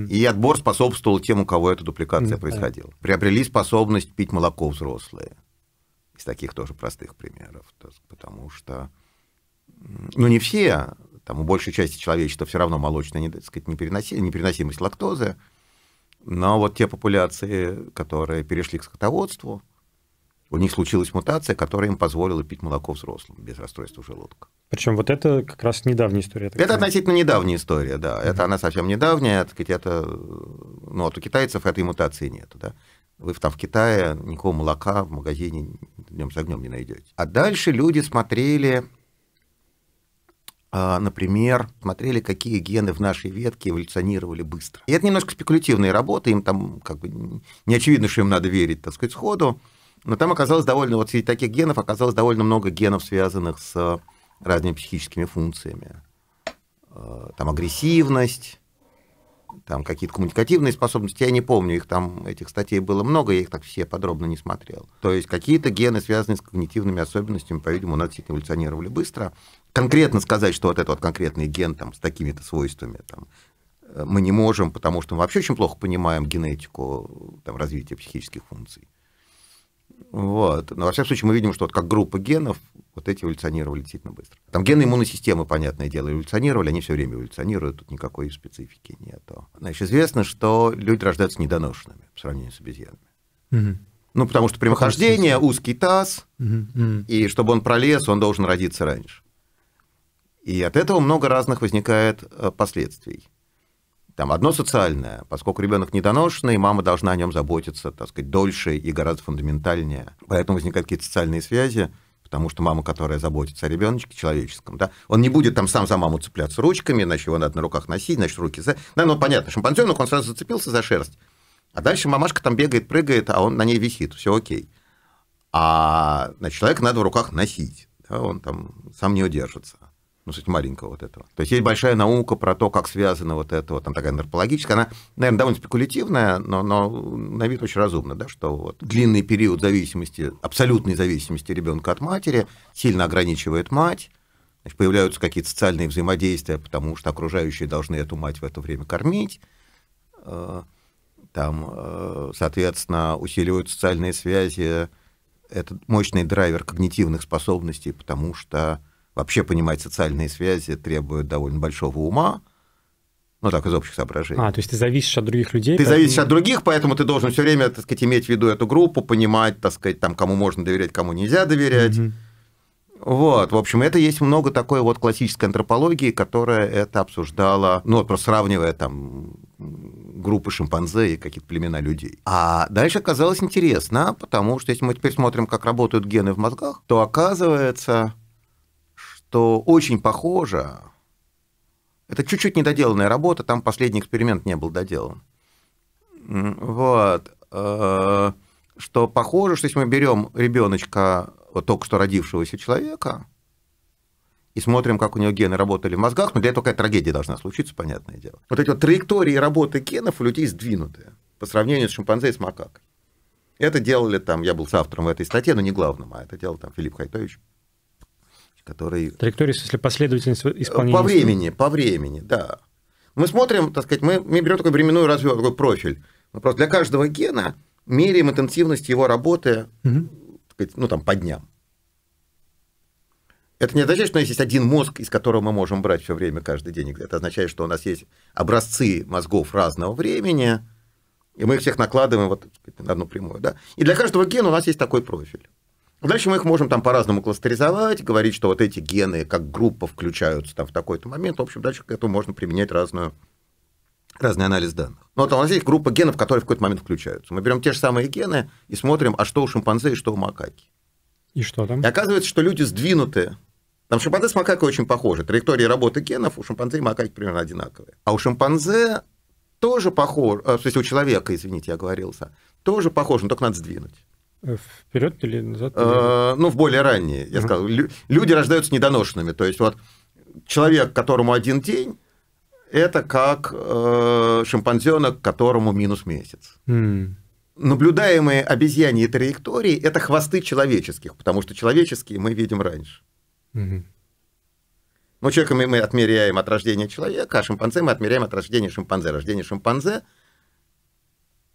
и отбор способствовал тем, у кого эта дупликация угу. происходила. Приобрели способность пить молоко взрослые. Из таких тоже простых примеров. Потому что... Ну, не все, там у большей части человечества все равно молочная так сказать, непереносимость, непереносимость лактозы, но вот те популяции, которые перешли к скотоводству, у них случилась мутация, которая им позволила пить молоко взрослым без расстройства желудка. Причем вот это как раз недавняя история. Это понимаю. относительно недавняя история, да. Mm-hmm. Это она совсем недавняя, так это, ну, вот у китайцев этой мутации нет, да. Вы там в Китае никакого молока в магазине днем с огнем не найдете. А дальше люди смотрели а, например, смотрели, какие гены в нашей ветке эволюционировали быстро. И это немножко спекулятивные работы, им там как бы не очевидно, что им надо верить, так сказать, сходу. Но там оказалось довольно, вот среди таких генов оказалось довольно много генов, связанных с разными психическими функциями. А, там агрессивность, там какие-то коммуникативные способности, я не помню, их там, этих статей было много, я их так все подробно не смотрел. То есть какие-то гены, связанные с когнитивными особенностями, по-видимому, у эволюционировали быстро. Конкретно сказать, что вот этот вот конкретный ген там, с такими-то свойствами там, э, мы не можем, потому что мы вообще очень плохо понимаем генетику э, там, развития психических функций. Вот. Но, во всяком случае, мы видим, что вот как группа генов, вот эти эволюционировали действительно быстро. Там гены иммунной системы, понятное дело, эволюционировали, они все время эволюционируют, тут никакой специфики нету. Значит, известно, что люди рождаются недоношенными по сравнению с обезьянами. Угу. Ну, потому что прямохождение, узкий таз, угу, угу. и чтобы он пролез, он должен родиться раньше. И от этого много разных возникает э, последствий. Там одно социальное, поскольку ребенок недоношенный, мама должна о нем заботиться, так сказать, дольше и гораздо фундаментальнее. Поэтому возникают какие-то социальные связи, потому что мама, которая заботится о ребеночке человеческом, да, он не будет там сам за маму цепляться ручками, иначе его надо на руках носить, значит, руки за... Да, ну, понятно, шимпанзенок, он сразу зацепился за шерсть. А дальше мамашка там бегает, прыгает, а он на ней висит, все окей. А значит, человека надо в руках носить, да, он там сам не удержится ну, суть маленького вот этого. То есть есть большая наука про то, как связано вот это, вот, там такая антропологическая, она, наверное, довольно спекулятивная, но, но на вид очень разумно, да, что вот длинный период зависимости, абсолютной зависимости ребенка от матери сильно ограничивает мать, значит, появляются какие-то социальные взаимодействия, потому что окружающие должны эту мать в это время кормить, э, там, э, соответственно, усиливают социальные связи, это мощный драйвер когнитивных способностей, потому что Вообще понимать социальные связи требует довольно большого ума, ну так, из общих соображений. А, то есть ты зависишь от других людей? Ты поэтому... зависишь от других, поэтому ты должен все время, так сказать, иметь в виду эту группу, понимать, так сказать, там, кому можно доверять, кому нельзя доверять. Угу. Вот, в общем, это есть много такой вот классической антропологии, которая это обсуждала, ну, вот просто сравнивая там группы шимпанзе и какие-то племена людей. А дальше оказалось интересно, потому что если мы теперь смотрим, как работают гены в мозгах, то оказывается, что очень похоже, это чуть-чуть недоделанная работа, там последний эксперимент не был доделан. Вот. Э, что похоже, что если мы берем ребеночка вот, только что родившегося человека и смотрим, как у него гены работали в мозгах, но ну, для этого какая трагедия должна случиться, понятное дело. Вот эти вот траектории работы генов у людей сдвинутые по сравнению с шимпанзе и с макакой. Это делали там, я был автором в этой статье, но не главным, а это делал там Филипп Хайтович который... Траектория, смысле последовательность исполнения... По времени, по времени, да. Мы смотрим, так сказать, мы, мы берем такой временную развилку, такой профиль. Мы просто для каждого гена меряем интенсивность его работы, угу. сказать, ну, там, по дням. Это не означает, что у нас есть один мозг, из которого мы можем брать все время, каждый день. Это означает, что у нас есть образцы мозгов разного времени, и мы их всех накладываем вот, сказать, на одну прямую. Да? И для каждого гена у нас есть такой профиль. Дальше мы их можем там по-разному кластеризовать, говорить, что вот эти гены как группа включаются там в такой-то момент. В общем, дальше к этому можно применять разную, разный анализ данных. Но вот у нас есть группа генов, которые в какой-то момент включаются. Мы берем те же самые гены и смотрим, а что у шимпанзе и что у макаки. И что там? И оказывается, что люди сдвинуты. Там шимпанзе с макакой очень похожи. Траектории работы генов у шимпанзе и макаки примерно одинаковые. А у шимпанзе тоже похож, то э, есть у человека, извините, я говорился, тоже похож, но только надо сдвинуть. Э, Вперед или назад? Э, ну, в более ранние, я uh-huh. сказал. люди рождаются недоношенными. То есть вот человек, которому один день, это как э, шимпанзенок, которому минус месяц. Mm. Наблюдаемые обезьяньи траектории – это хвосты человеческих, потому что человеческие мы видим раньше. Mm-hmm. Но ну, человека мы, мы отмеряем от рождения человека, а шимпанзе мы отмеряем от рождения шимпанзе. Рождение шимпанзе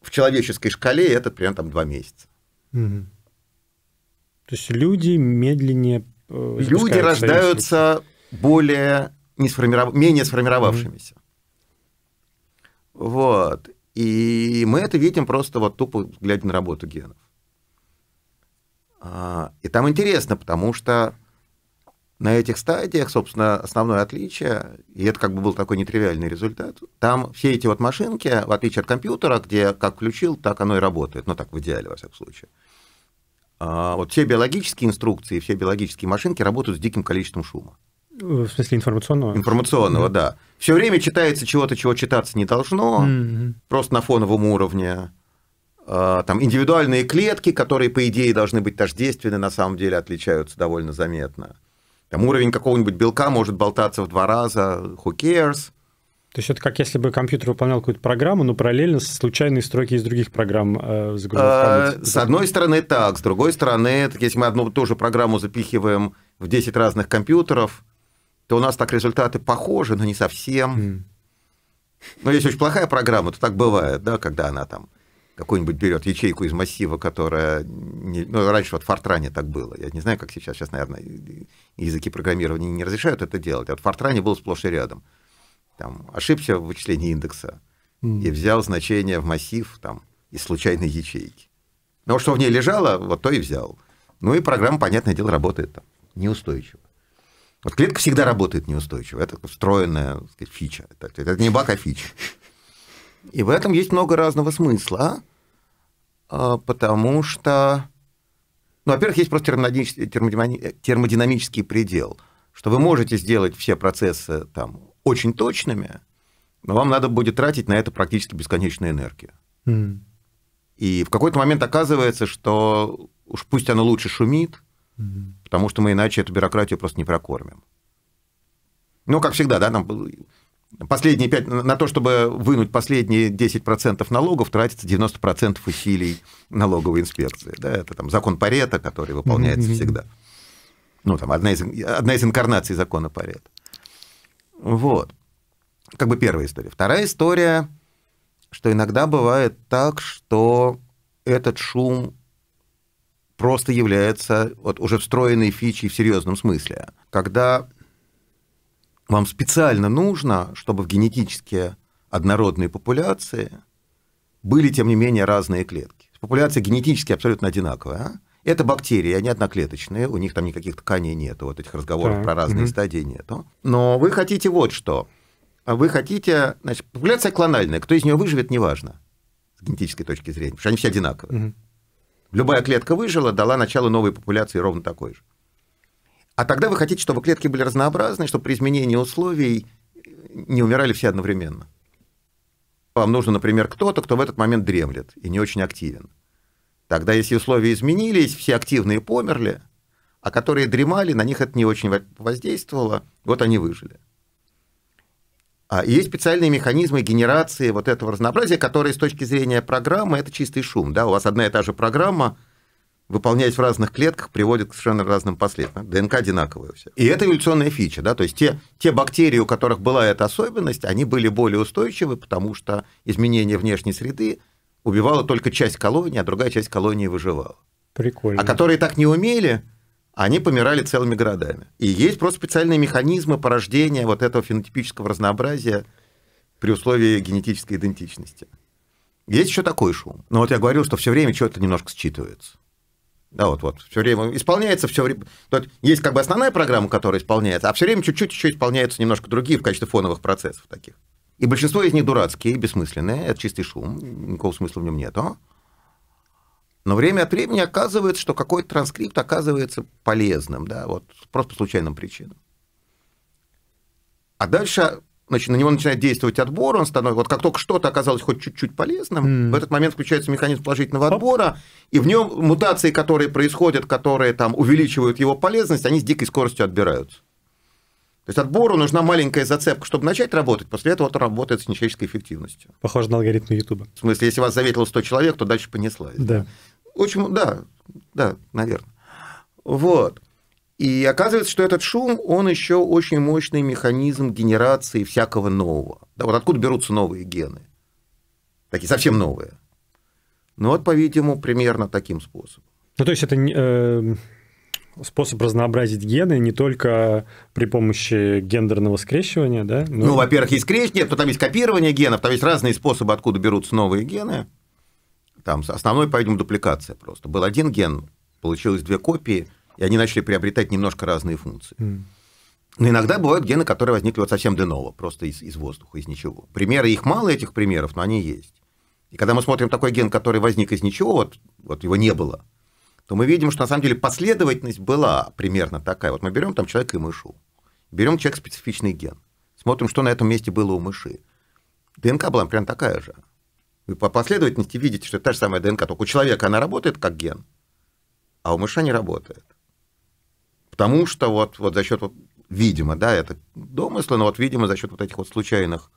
в человеческой шкале это примерно там два месяца. То есть люди медленнее... Э, люди рождаются более не сформиров... менее сформировавшимися. Угу. Вот. И мы это видим просто вот тупо глядя на работу генов. А, и там интересно, потому что на этих стадиях, собственно, основное отличие, и это как бы был такой нетривиальный результат, там все эти вот машинки, в отличие от компьютера, где как включил, так оно и работает, ну так в идеале, во всяком случае. А вот все биологические инструкции, все биологические машинки работают с диким количеством шума. В смысле информационного? Информационного, да. да. Все время читается чего-то, чего читаться не должно, mm-hmm. просто на фоновом уровне. А, там индивидуальные клетки, которые, по идее, должны быть тождественны, на самом деле отличаются довольно заметно там уровень какого-нибудь белка может болтаться в два раза, who cares. То есть это как если бы компьютер выполнял какую-то программу, но параллельно случайные строки из других программ э, загружал. А, с одной стороны так, с другой стороны, если мы одну ту же программу запихиваем в 10 разных компьютеров, то у нас так результаты похожи, но не совсем. Mm. Но если очень плохая программа, то так бывает, да, когда она там какую-нибудь берет ячейку из массива, которая... Не, ну, раньше вот в Фортране так было. Я не знаю, как сейчас. Сейчас, наверное, языки программирования не разрешают это делать. А в Фортране был сплошь и рядом. Там ошибся в вычислении индекса mm. и взял значение в массив там, из случайной ячейки. Но что в ней лежало, вот то и взял. Ну и программа, понятное дело, работает там неустойчиво. Вот клетка всегда работает неустойчиво. Это встроенная сказать, фича. Это, это не бака а фича. И в этом есть много разного смысла, а, потому что, ну, во-первых, есть просто термодинамический предел, что вы можете сделать все процессы там очень точными, но вам надо будет тратить на это практически бесконечную энергию. Mm. И в какой-то момент оказывается, что уж пусть оно лучше шумит, mm. потому что мы иначе эту бюрократию просто не прокормим. Ну, как всегда, да, нам последние 5, на то, чтобы вынуть последние 10% налогов, тратится 90% усилий налоговой инспекции. Да, это там закон Парета, который выполняется mm-hmm. всегда. Ну, там одна из, одна из инкарнаций закона Парета. Вот. Как бы первая история. Вторая история, что иногда бывает так, что этот шум просто является вот, уже встроенной фичей в серьезном смысле. Когда вам специально нужно, чтобы в генетически однородной популяции были, тем не менее, разные клетки. Популяция генетически абсолютно одинаковая. А? Это бактерии, они одноклеточные, у них там никаких тканей нету, вот этих разговоров так. про разные угу. стадии нету. Но вы хотите вот что. Вы хотите, значит, популяция клональная, кто из нее выживет, неважно, с генетической точки зрения, потому что они все одинаковые. Угу. Любая клетка выжила, дала начало новой популяции ровно такой же. А тогда вы хотите, чтобы клетки были разнообразны, чтобы при изменении условий не умирали все одновременно. Вам нужно, например, кто-то, кто в этот момент дремлет и не очень активен. Тогда, если условия изменились, все активные померли, а которые дремали, на них это не очень воздействовало, вот они выжили. А есть специальные механизмы генерации вот этого разнообразия, которые с точки зрения программы это чистый шум. Да? У вас одна и та же программа – выполняясь в разных клетках, приводит к совершенно разным последствиям. ДНК одинаковые у всех. И это эволюционная фича, да, то есть те, те бактерии, у которых была эта особенность, они были более устойчивы, потому что изменение внешней среды убивало только часть колонии, а другая часть колонии выживала. Прикольно. А которые так не умели, они помирали целыми городами. И есть просто специальные механизмы порождения вот этого фенотипического разнообразия при условии генетической идентичности. Есть еще такой шум. Но вот я говорил, что все время что-то немножко считывается. Да, вот, вот. Все время исполняется, все время. То есть, есть как бы основная программа, которая исполняется, а все время чуть-чуть еще исполняются немножко другие в качестве фоновых процессов таких. И большинство из них дурацкие, бессмысленные, это чистый шум, никакого смысла в нем нету. Но время от времени оказывается, что какой-то транскрипт оказывается полезным, да, вот просто по случайным причинам. А дальше значит, на него начинает действовать отбор, он становится... Вот как только что-то оказалось хоть чуть-чуть полезным, mm. в этот момент включается механизм положительного отбора, и в нем мутации, которые происходят, которые там увеличивают его полезность, они с дикой скоростью отбираются. То есть отбору нужна маленькая зацепка, чтобы начать работать, после этого он работает с нечеловеческой эффективностью. Похоже на алгоритм Ютуба. В смысле, если вас заветило 100 человек, то дальше понеслась. Да. Очень, да, да, наверное. Вот. И оказывается, что этот шум, он еще очень мощный механизм генерации всякого нового. Да, вот откуда берутся новые гены? Такие совсем новые. Ну вот, по-видимому, примерно таким способом. Ну, то есть это э, способ разнообразить гены не только при помощи гендерного скрещивания, да? Но... Ну, во-первых, есть скрещивание, потом есть копирование генов, там есть разные способы, откуда берутся новые гены. Там основной, по-видимому, дупликация просто. Был один ген, получилось две копии – и они начали приобретать немножко разные функции. Но иногда бывают гены, которые возникли вот совсем деново, просто из, из воздуха, из ничего. Примеры, их мало этих примеров, но они есть. И когда мы смотрим такой ген, который возник из ничего, вот, вот его не было, то мы видим, что на самом деле последовательность была примерно такая. Вот мы берем там человека и мышу, берем человек специфичный ген, смотрим, что на этом месте было у мыши. ДНК была прям такая же. Вы по последовательности видите, что это та же самая ДНК, только у человека она работает как ген, а у мыши не работает. Потому что вот, вот за счет, вот, видимо, да, это домыслы, но вот, видимо, за счет вот этих вот случайных,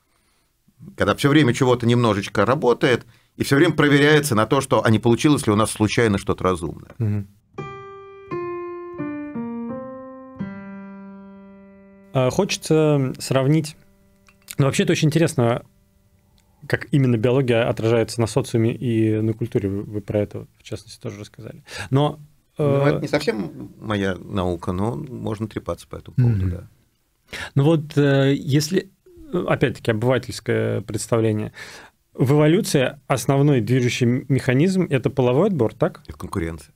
когда все время чего-то немножечко работает, и все время проверяется на то, что, а не получилось ли у нас случайно что-то разумное. Угу. Хочется сравнить. Ну, вообще, это очень интересно, как именно биология отражается на социуме и на культуре. Вы про это, в частности, тоже рассказали. Но ну, э, это не совсем моя наука, но можно трепаться по этому поводу, да. Ну вот, э, если, опять-таки, обывательское представление, в эволюции основной движущий механизм – это половой отбор, так? Это конкуренция.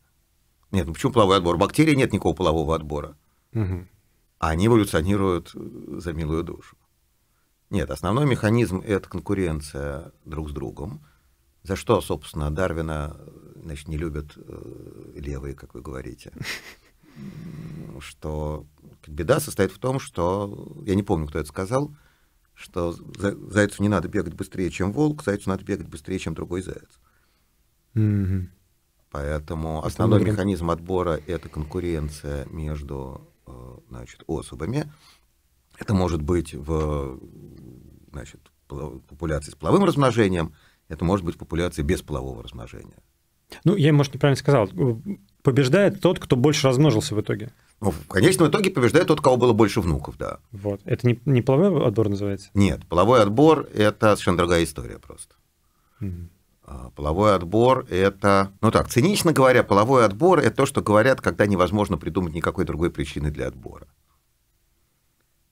Нет, ну почему половой отбор? Бактерии нет никакого полового отбора. Угу. А они эволюционируют за милую душу. Нет, основной механизм – это конкуренция друг с другом, за что, собственно, Дарвина значит, не любят э, левые, как вы говорите. Что беда состоит в том, что, я не помню, кто это сказал, что зайцу не надо бегать быстрее, чем волк, зайцу надо бегать быстрее, чем другой заяц. Mm-hmm. Поэтому это основной вариант. механизм отбора — это конкуренция между э, значит, особами. Это может быть в значит, популяции с половым размножением, это может быть в популяции без полового размножения. Ну, я, может, неправильно сказал. Побеждает тот, кто больше размножился в итоге. Ну, в конечном итоге побеждает тот, у кого было больше внуков, да. Вот. Это не, не половой отбор называется? Нет, половой отбор – это совершенно другая история просто. Угу. Половой отбор – это, ну так, цинично говоря, половой отбор – это то, что говорят, когда невозможно придумать никакой другой причины для отбора.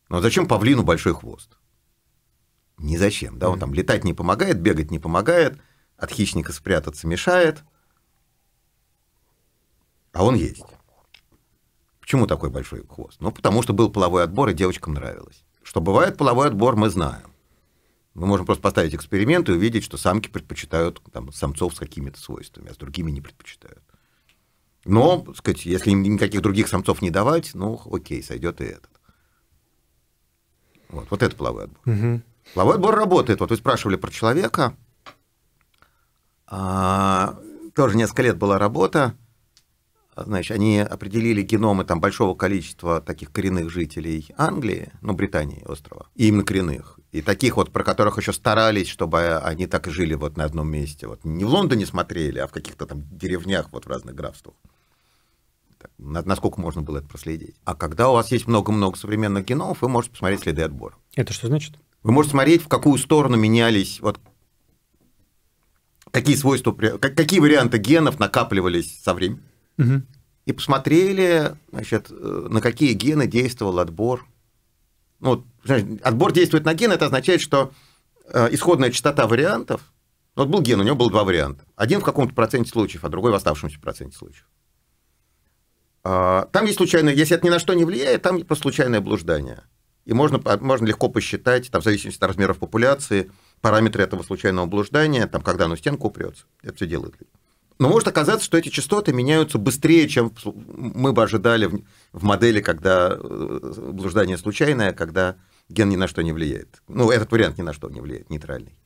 Но зачем павлину большой хвост? Не зачем, да, он там летать не помогает, бегать не помогает, от хищника спрятаться мешает – а он есть. Почему такой большой хвост? Ну, потому что был половой отбор, и девочкам нравилось. Что бывает половой отбор, мы знаем. Мы можем просто поставить эксперимент и увидеть, что самки предпочитают там, самцов с какими-то свойствами, а с другими не предпочитают. Но, так сказать, если им никаких других самцов не давать, ну, окей, сойдет и этот. Вот, вот это половой отбор. Угу. Половой отбор работает. Вот вы спрашивали про человека. А, тоже несколько лет была работа значит, они определили геномы там большого количества таких коренных жителей Англии, ну, Британии острова, именно коренных. И таких вот, про которых еще старались, чтобы они так жили вот на одном месте. Вот не в Лондоне смотрели, а в каких-то там деревнях вот в разных графствах. Так, насколько можно было это проследить. А когда у вас есть много-много современных геномов, вы можете посмотреть следы отбора. Это что значит? Вы можете смотреть, в какую сторону менялись, вот какие свойства, какие варианты генов накапливались со временем угу. и посмотрели, значит, э, на какие гены действовал отбор. Ну, значит, отбор действует на ген, это означает, что э, исходная частота вариантов, ну, вот был ген, у него было два варианта. Один в каком-то проценте случаев, а другой в оставшемся проценте случаев. А, там есть случайное, если это ни на что не влияет, там просто случайное блуждание. И можно, можно легко посчитать, там, в зависимости от размеров популяции, параметры этого случайного блуждания, там, когда оно стенку упрется. Это все делают люди. Но может оказаться, что эти частоты меняются быстрее, чем мы бы ожидали в, модели, когда э, блуждание случайное, когда ген ни на что не влияет. Ну, этот вариант ни на что не влияет, нейтральный.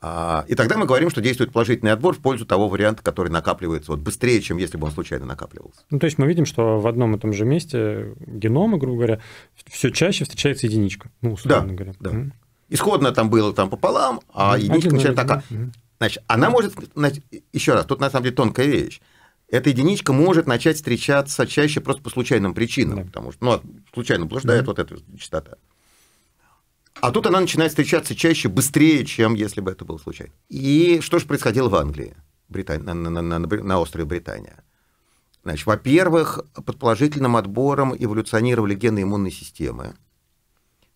А, и тогда мы говорим, что действует положительный отбор в пользу того варианта, который накапливается вот быстрее, чем если бы он случайно накапливался. Ну, то есть мы видим, что в одном и том же месте генома, грубо говоря, все чаще встречается единичка. Ну, условно да, говоря. Да. Mm. Исходно там было там пополам, а единичка Один, начинает так. Mm. Значит, она может, значит, еще раз, тут на самом деле тонкая вещь. Эта единичка может начать встречаться чаще просто по случайным причинам, да. потому что, ну, случайно блуждает да. вот эта частота. А тут она начинает встречаться чаще, быстрее, чем если бы это было случайно. И что же происходило в Англии, Британия, на, на, на, на острове Британия? Значит, во-первых, под положительным отбором эволюционировали гены иммунной системы.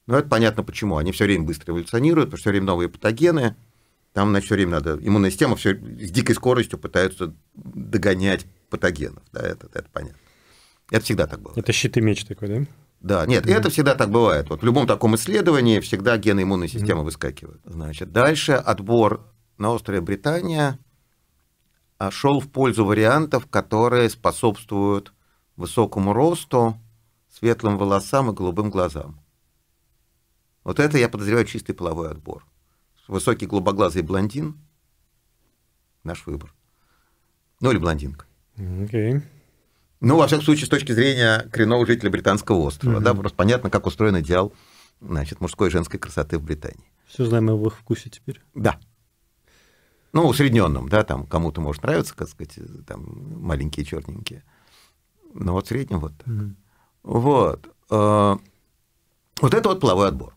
Ну, это понятно почему. Они все время быстро эволюционируют, потому что все время новые патогены – там, на все время надо, иммунная система все с дикой скоростью пытаются догонять патогенов, да, это, это понятно. Это всегда так было. Это щит и меч такой, да? Да, нет, да. это всегда так бывает. Вот в любом таком исследовании всегда гены иммунной системы mm. выскакивают. Значит, дальше отбор на острове Британия а шел в пользу вариантов, которые способствуют высокому росту, светлым волосам и голубым глазам. Вот это, я подозреваю, чистый половой отбор высокий голубоглазый блондин, наш выбор. Ну или блондинка. Окей. Okay. Ну, во всяком случае, с точки зрения коренного жителя Британского острова, mm-hmm. да, просто понятно, как устроен идеал, значит, мужской и женской красоты в Британии. Все знаем о их вкусе теперь. Да. Ну, усредненном, да, там кому-то может нравиться, как сказать, там маленькие черненькие. Но ну, вот в среднем вот так. Mm-hmm. Вот. Э, вот это вот половой отбор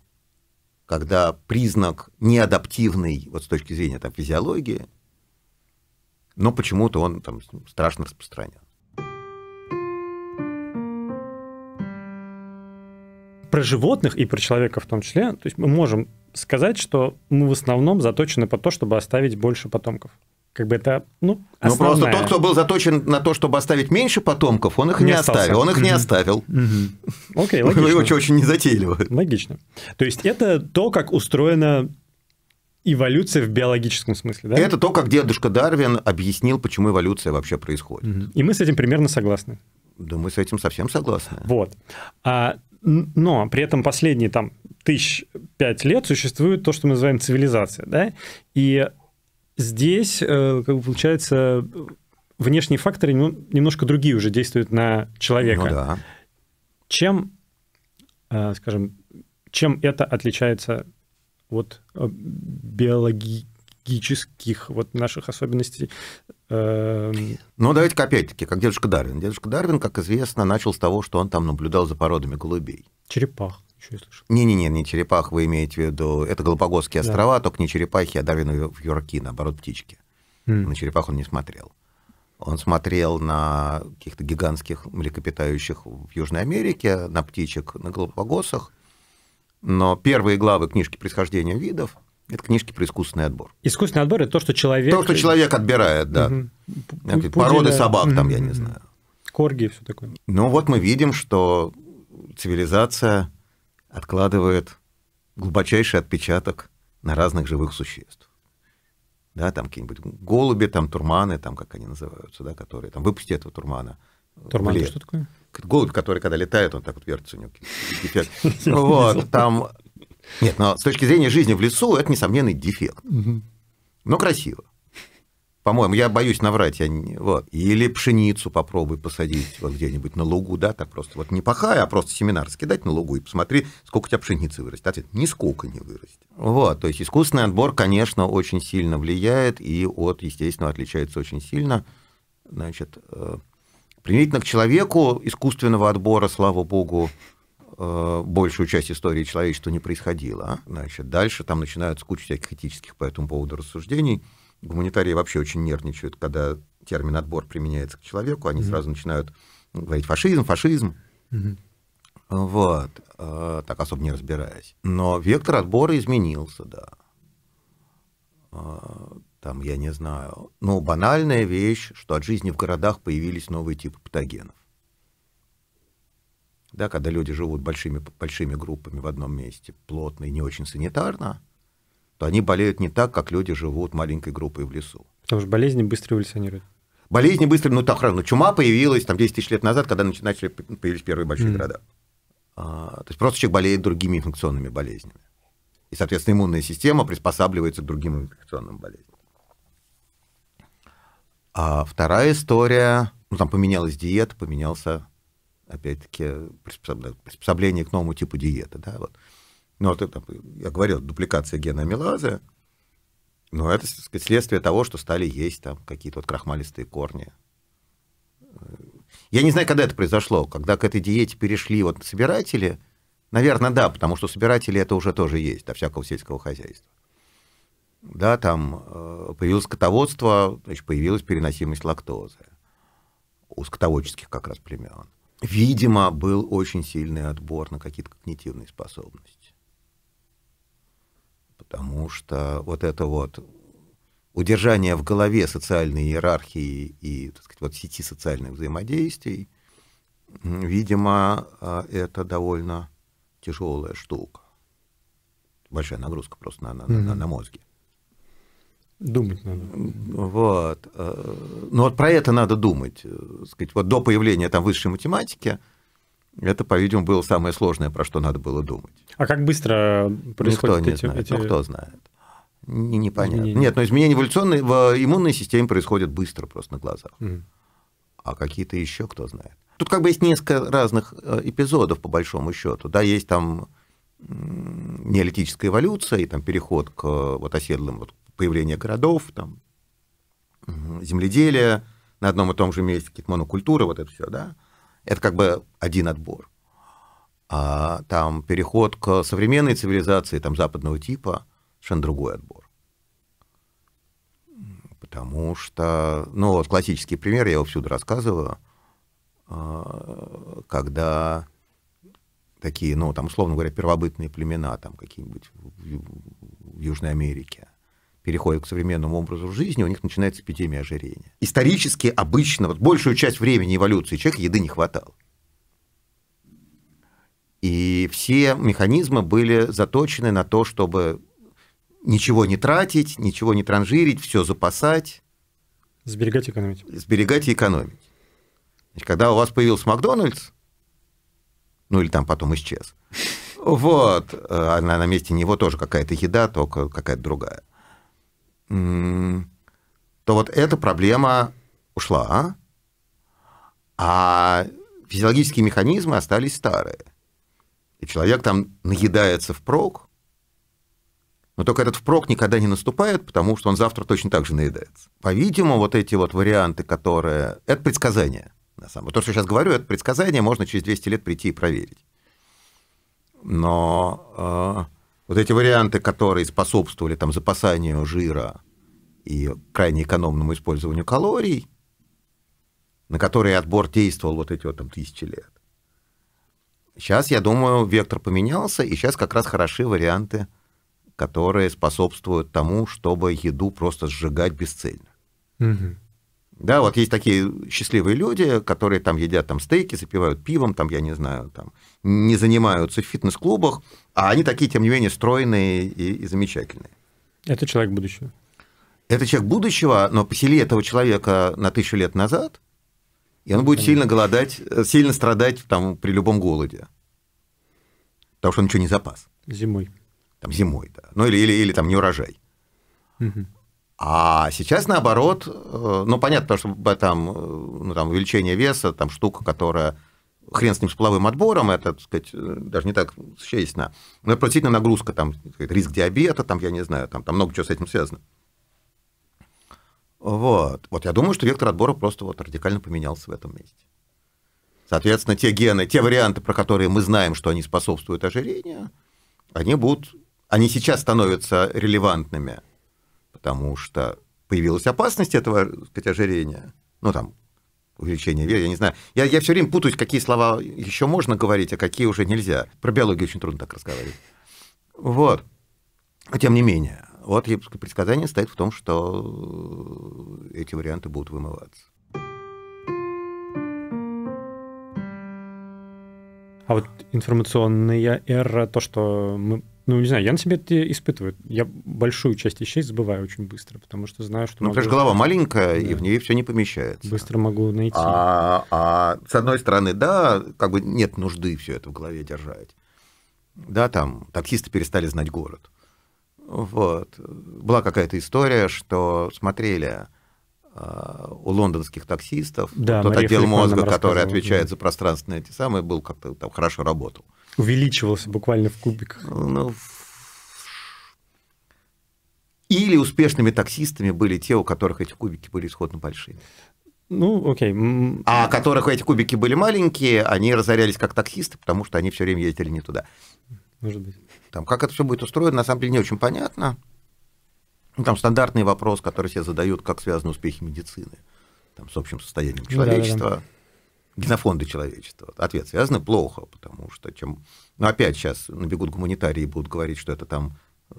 когда признак неадаптивный вот с точки зрения там, физиологии, но почему-то он там страшно распространен. Про животных и про человека в том числе, то есть мы можем сказать, что мы в основном заточены по то, чтобы оставить больше потомков как бы это, ну, основная. Ну, просто тот, кто был заточен на то, чтобы оставить меньше потомков, он их не, не оставил. Он их не оставил. Окей, okay, логично. Вы очень, очень незатейливо. Логично. То есть это то, как устроена эволюция в биологическом смысле, да? Это то, как дедушка Дарвин объяснил, почему эволюция вообще происходит. И мы с этим примерно согласны. Да, мы с этим совсем согласны. Вот. А, но при этом последние там тысяч пять лет существует то, что мы называем цивилизация, да? И здесь, э, как бы получается, внешние факторы немножко другие уже действуют на человека. Ну, да. Чем, э, скажем, чем это отличается от э, биологических вот наших особенностей? Эм. Ну, давайте-ка опять-таки, как дедушка Дарвин. Дедушка Дарвин, как известно, начал с того, что он там наблюдал за породами голубей. Черепах. Еще я слышу. Не-не-не, не черепах вы имеете в виду. Это Галапагосские да. острова, только не черепахи, а Дарвин в Юрки, наоборот, птички. Mm. На черепах он не смотрел. Он смотрел на каких-то гигантских млекопитающих в Южной Америке, на птичек, на Галапагосах. Но первые главы книжки происхождения видов это книжки про искусственный отбор. Искусственный отбор это то, что человек. То, что человек отбирает, да. Угу. Породы собак там, я не знаю. Корги и все такое. Ну вот мы видим, что цивилизация откладывает глубочайший отпечаток на разных живых существ. Да, там какие-нибудь голуби, там турманы, там как они называются, да, которые там выпусти этого турмана. Турман что такое? Голубь, который когда летает, он так вот вертится у него. Вот, там... Нет, но с точки зрения жизни в лесу это, несомненный дефект. Но красиво по-моему, я боюсь наврать, я не, вот. или пшеницу попробуй посадить вот где-нибудь на лугу, да, так просто вот не пахая, а просто семинар скидать на лугу и посмотри, сколько у тебя пшеницы вырастет. Ответ, нисколько не вырастет. Вот, то есть искусственный отбор, конечно, очень сильно влияет и от естественного отличается очень сильно. Значит, э, применительно к человеку искусственного отбора, слава богу, э, большую часть истории человечества не происходило. А. Значит, дальше там начинаются куча всяких этических по этому поводу рассуждений гуманитарии вообще очень нервничают, когда термин отбор применяется к человеку, они mm-hmm. сразу начинают говорить фашизм, фашизм. Mm-hmm. Вот, э, так особо не разбираясь. Но вектор отбора изменился, да. Э, там, я не знаю. Ну, банальная вещь, что от жизни в городах появились новые типы патогенов. Да, когда люди живут большими, большими группами в одном месте, плотно и не очень санитарно, то они болеют не так, как люди живут маленькой группой в лесу. Потому что болезни быстро эволюционируют. Болезни быстро, ну так ну, чума появилась там 10 тысяч лет назад, когда начали появились первые большие mm. города. А, то есть просто человек болеет другими инфекционными болезнями. И, соответственно, иммунная система приспосабливается к другим инфекционным болезням. А вторая история, ну там поменялась диета, поменялся, опять-таки, приспособление к новому типу диеты. Да, вот. Ну, вот это, я говорил, дупликация гена амилазы, но это сказать, следствие того, что стали есть там какие-то вот крахмалистые корни. Я не знаю, когда это произошло, когда к этой диете перешли вот собиратели, наверное, да, потому что собиратели это уже тоже есть, до всякого сельского хозяйства. Да, там э, появилось скотоводство, значит, появилась переносимость лактозы у скотоводческих как раз племен. Видимо, был очень сильный отбор на какие-то когнитивные способности. Потому что вот это вот удержание в голове социальной иерархии и так сказать, вот сети социальных взаимодействий, видимо, а, это довольно тяжелая штука. Большая нагрузка просто на, на, mm-hmm. на, на мозге. Думать надо. Вот. Э, Но ну вот про это надо думать. Э, сказать, вот до появления там высшей математики это, по-видимому, было самое сложное, про что надо было думать. А как быстро происходит Никто не эти, знает. Ну, кто знает? Не, непонятно. Изменения. Нет, но ну, изменения эволюционной в э, иммунной системе происходят быстро просто на глазах. Угу. А какие-то еще кто знает. Тут как бы есть несколько разных э, эпизодов, по большому счету. Да, есть там неолитическая эволюция, и там переход к э, вот оседлым, вот появление городов, там земледелие, на одном и том же месте какие-то монокультуры, вот это все, да. Это как бы один отбор. А там переход к современной цивилизации, там западного типа, совершенно другой отбор. Потому что, ну вот классический пример, я его всюду рассказываю, а, когда такие, ну там, условно говоря, первобытные племена, там какие-нибудь в Южной Америке, переходят к современному образу жизни, у них начинается эпидемия ожирения. Исторически обычно, вот большую часть времени эволюции человека еды не хватало. И все механизмы были заточены на то, чтобы ничего не тратить, ничего не транжирить, все запасать. Сберегать и экономить. Сберегать и экономить. Значит, когда у вас появился Макдональдс, ну или там потом исчез, вот, она э, а на месте него тоже какая-то еда, только какая-то другая – то вот эта проблема ушла, а физиологические механизмы остались старые. И человек там наедается впрок, но только этот впрок никогда не наступает, потому что он завтра точно так же наедается. По-видимому, вот эти вот варианты, которые... Это предсказание. На самом деле. То, что я сейчас говорю, это предсказание, можно через 200 лет прийти и проверить. Но а, вот эти варианты, которые способствовали там запасанию жира и крайне экономному использованию калорий, на которые отбор действовал вот эти вот там тысячи лет. Сейчас, я думаю, вектор поменялся, и сейчас как раз хороши варианты, которые способствуют тому, чтобы еду просто сжигать бесцельно. Угу. Да, вот есть такие счастливые люди, которые там едят там стейки, запивают пивом, там, я не знаю, там, не занимаются в фитнес-клубах, а они такие, тем не менее, стройные и, и замечательные. Это человек будущего. Это человек будущего, но посели этого человека на тысячу лет назад, и он будет сильно голодать, э, сильно страдать там, при любом голоде. Потому что он ничего не запас. Зимой. Там зимой, да. Ну или, или, или там не урожай. Угу. А сейчас наоборот, э, ну понятно, что там, э, ну, там увеличение веса, там штука, которая хрен с ним с половым отбором, это, так сказать, э, даже не так существенно. Но это нагрузка, там, риск диабета, там, я не знаю, там, там много чего с этим связано. Вот. Вот я думаю, что вектор отбора просто вот радикально поменялся в этом месте. Соответственно, те гены, те варианты, про которые мы знаем, что они способствуют ожирению, они будут, они сейчас становятся релевантными – потому что появилась опасность этого сказать, ожирения, ну там увеличение веса, я не знаю. Я, я все время путаюсь, какие слова еще можно говорить, а какие уже нельзя. Про биологию очень трудно так разговаривать. Вот. Но тем не менее, вот предсказание стоит в том, что эти варианты будут вымываться. А вот информационная эра, то, что мы ну, не знаю, я на себе это испытываю. Я большую часть вещей забываю очень быстро, потому что знаю, что... Ну, потому что голова маленькая, да. и в нее все не помещается. Быстро могу найти. А, а с одной стороны, да, как бы нет нужды все это в голове держать. Да, там таксисты перестали знать город. Вот. Была какая-то история, что смотрели а, у лондонских таксистов, да, тот Мария отдел Фрихман мозга, который отвечает да. за пространственные эти самые, был как-то там хорошо работал увеличивался буквально в кубиках. Ну, или успешными таксистами были те, у которых эти кубики были исходно большие. Ну, окей. Okay. А которых эти кубики были маленькие, они разорялись как таксисты, потому что они все время ездили не туда. Может быть. Там, как это все будет устроено, на самом деле не очень понятно. Ну, там стандартный вопрос, который все задают, как связаны успехи медицины там, с общим состоянием человечества. Ну да, да, да. Генофонды человечества. Ответ связан плохо, потому что чем... Ну, опять сейчас набегут гуманитарии и будут говорить, что это там э,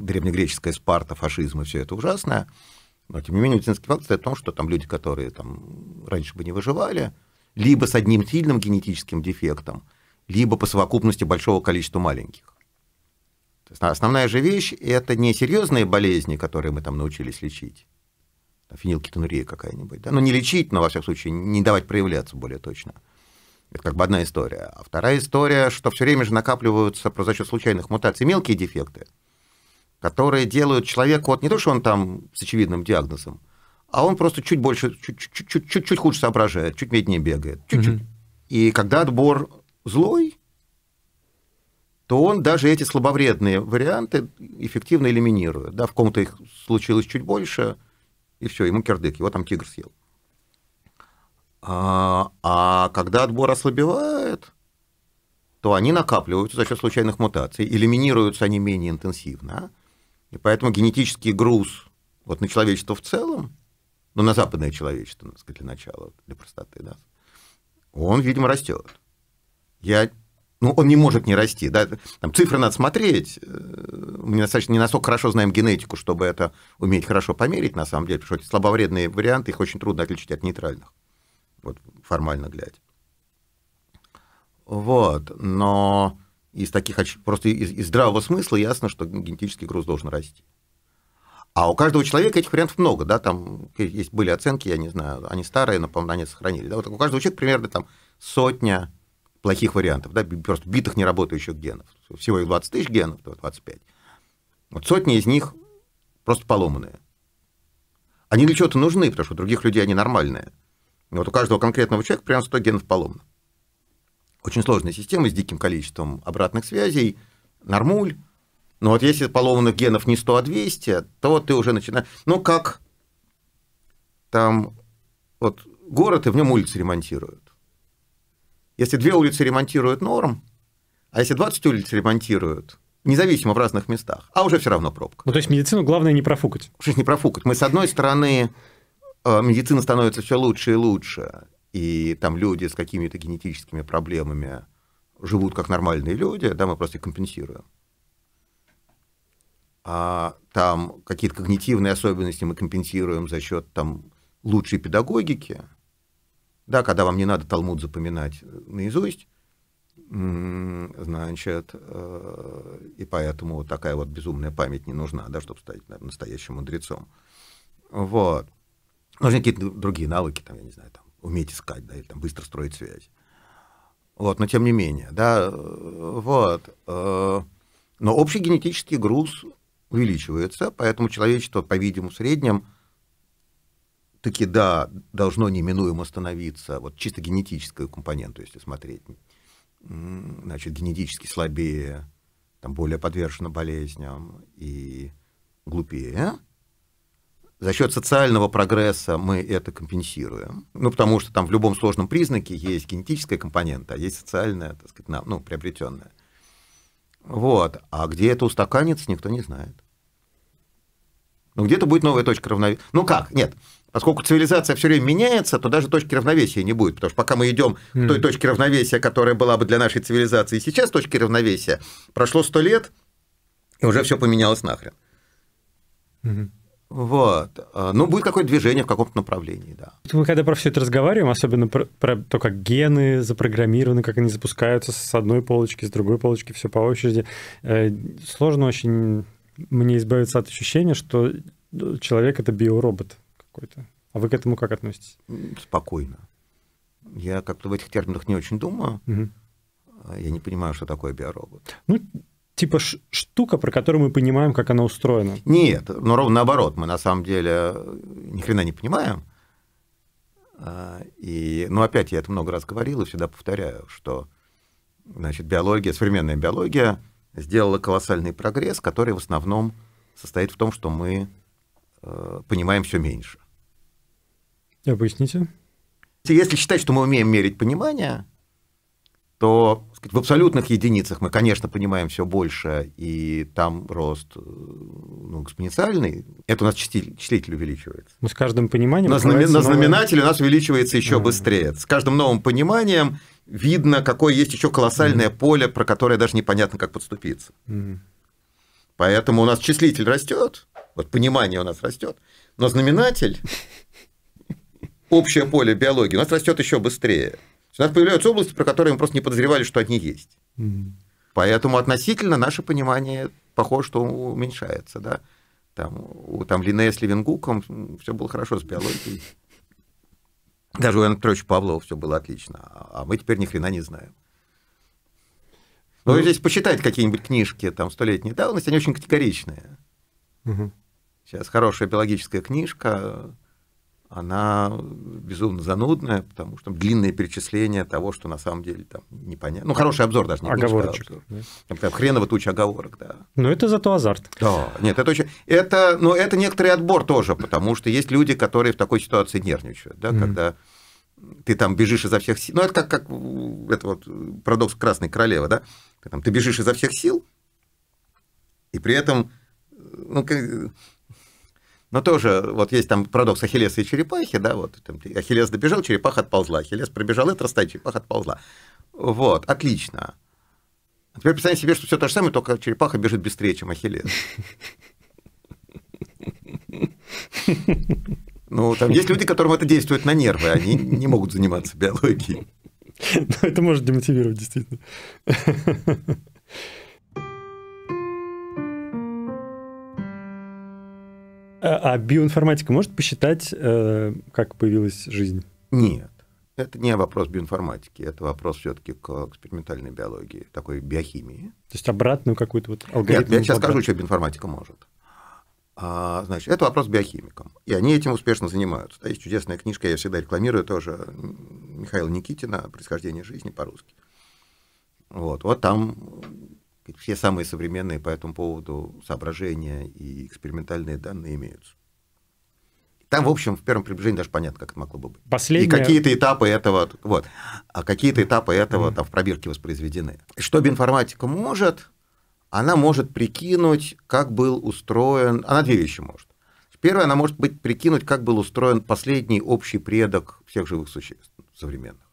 древнегреческая Спарта, фашизм и все это ужасное. Но, тем не менее, медицинский факт стоит в том, что там люди, которые там раньше бы не выживали, либо с одним сильным генетическим дефектом, либо по совокупности большого количества маленьких. То есть основная же вещь – это не серьезные болезни, которые мы там научились лечить, фенилкетонурия какая-нибудь. Да? Но ну, не лечить, но, во всяком случае, не давать проявляться более точно. Это как бы одна история. А вторая история, что все время же накапливаются за счет случайных мутаций мелкие дефекты, которые делают человеку, вот не то, что он там с очевидным диагнозом, а он просто чуть больше, чуть-чуть хуже соображает, чуть меднее бегает, чуть-чуть. И когда отбор злой, то он даже эти слабовредные варианты эффективно элиминирует. Да, в ком-то их случилось чуть больше – и все, ему кирдык, его там тигр съел. А, а когда отбор ослабевает, то они накапливаются за счет случайных мутаций, элиминируются они менее интенсивно, и поэтому генетический груз вот на человечество в целом, ну, на западное человечество, так сказать, для начала, для простоты, да, он, видимо, растет. Я ну, он не может не расти. Да? Там цифры надо смотреть. Э, мы достаточно не настолько хорошо знаем генетику, чтобы это уметь хорошо померить, на самом деле, потому что эти слабовредные варианты, их очень трудно отличить от нейтральных, вот формально глядя. Вот, но из таких, просто из, из здравого смысла ясно, что генетический груз должен расти. А у каждого человека этих вариантов много, да, там есть были оценки, я не знаю, они старые, но, по-моему, они сохранили. Да, вот у каждого человека примерно там сотня плохих вариантов, да, просто битых неработающих генов. Всего их 20 тысяч генов, 25. Вот сотни из них просто поломанные. Они для чего-то нужны, потому что у других людей они нормальные. вот у каждого конкретного человека прям 100 генов поломано. Очень сложная система с диким количеством обратных связей, нормуль. Но вот если поломанных генов не 100, а 200, то ты уже начинаешь... Ну, как там... Вот город, и в нем улицы ремонтируют. Если две улицы ремонтируют норм, а если 20 улиц ремонтируют, независимо в разных местах, а уже все равно пробка. Ну, то есть медицину главное не профукать. Что не профукать? Мы, с одной стороны, э, медицина становится все лучше и лучше, и там люди с какими-то генетическими проблемами живут как нормальные люди, да, мы просто их компенсируем. А там какие-то когнитивные особенности мы компенсируем за счет там лучшей педагогики, да, когда вам не надо Талмуд запоминать э, наизусть, значит, э, и поэтому такая вот безумная память не нужна, да, чтобы стать настоящим мудрецом. Вот. Нужны какие-то другие навыки, там, я не знаю, там, уметь искать, да, или там быстро строить связь. Вот, но тем не менее, да, э, вот. Но общий генетический груз увеличивается, поэтому человечество, по-видимому, в среднем – таки, да, должно неминуемо становиться, вот чисто генетическую компоненту, если смотреть, значит, генетически слабее, там, более подвержена болезням и глупее, за счет социального прогресса мы это компенсируем. Ну, потому что там в любом сложном признаке есть генетическая компонента, а есть социальная, так сказать, ну, приобретенная. Вот. А где это устаканится, никто не знает. Но ну, где-то будет новая точка равновесия. Ну как? Нет. Поскольку цивилизация все время меняется, то даже точки равновесия не будет. Потому что пока мы идем к той точке равновесия, которая была бы для нашей цивилизации сейчас точки равновесия, прошло сто лет, и уже все поменялось нахрен. Вот. А, ну, будет какое-то движение в каком-то направлении, да. Мы когда про все это разговариваем, особенно про, про то, как гены запрограммированы, как они запускаются с одной полочки, с другой полочки, все по очереди, э, сложно очень мне избавиться от ощущения, что э, человек — это биоробот какой-то. А вы к этому как относитесь? Спокойно. Я как-то в этих терминах не очень думаю. Угу. Я не понимаю, что такое биоробот. Ну, типа штука, про которую мы понимаем, как она устроена. Нет, ну ровно наоборот, мы на самом деле э, ни хрена не понимаем. А, и, ну, опять я это много раз говорил и всегда повторяю, что значит, биология, современная биология сделала колоссальный прогресс, который в основном состоит в том, что мы э, понимаем все меньше. Объясните. Если считать, что мы умеем мерить понимание, то сказать, в абсолютных единицах мы, конечно, понимаем все больше, и там рост э, ну, экспоненциальный. Это у нас числитель, числитель увеличивается. Но с каждым пониманием... На, знамен, на знаменателе у нас увеличивается еще а. быстрее. С каждым новым пониманием видно, какое есть еще колоссальное mm поле, про которое даже непонятно, как подступиться. mm Поэтому у нас числитель растет, вот понимание у нас растет, но знаменатель, общее поле биологии, у нас растет еще быстрее. У нас появляются области, про которые мы просто не подозревали, что они есть. mm Поэтому относительно наше понимание, похоже, что уменьшается. Да? Там, у там, Линнея с Левенгуком все было хорошо с биологией. Даже у Иоанна Петровича Павлова все было отлично, а, а мы теперь ни хрена не знаем. Но ну, ну, здесь почитать какие-нибудь книжки, там, столетней давности, они очень категоричные. Угу. Сейчас хорошая биологическая книжка, она безумно занудная, потому что там длинное перечисление того, что на самом деле там непонятно. Ну, хороший обзор даже. Не Оговорочек. Книжка, а Да. Там хреново туча оговорок, да. Но это зато азарт. Да, нет, это очень... Это, ну, это некоторый отбор тоже, потому что есть люди, которые в такой ситуации нервничают, да, mm-hmm. когда ты там бежишь изо всех сил. Ну, это как, как это вот парадокс Красной Королевы, да? Ты, бежишь изо всех сил, и при этом ну, как но тоже, вот есть там парадокс Ахиллеса и черепахи, да, вот там, Ахиллес добежал, черепаха отползла, Ахиллес пробежал это расстояние, черепаха отползла. Вот, отлично. А теперь представьте себе, что все то же самое, только черепаха бежит быстрее, чем Ахиллес. Ну, там есть люди, которым это действует на нервы, они не могут заниматься биологией. Ну, это может демотивировать, действительно. А, а, биоинформатика может посчитать, э, как появилась жизнь? Нет. Это не вопрос биоинформатики, это вопрос все-таки к экспериментальной биологии, такой биохимии. То есть обратную какую-то вот алгоритм? Нет, я сейчас скажу, что биоинформатика может. А, значит, это вопрос биохимикам. И они этим успешно занимаются. есть чудесная книжка, я всегда рекламирую тоже, Михаила Никитина «Происхождение жизни» по-русски. Вот, вот там все самые современные по этому поводу соображения и экспериментальные данные имеются. Там, в общем, в первом приближении даже понятно, как это могло бы быть. Последнее... И какие-то этапы этого, вот, а какие-то этапы этого там в пробирке воспроизведены. Что биинформатика может? Она может прикинуть, как был устроен... Она две вещи может. Первое, она может быть прикинуть, как был устроен последний общий предок всех живых существ современных.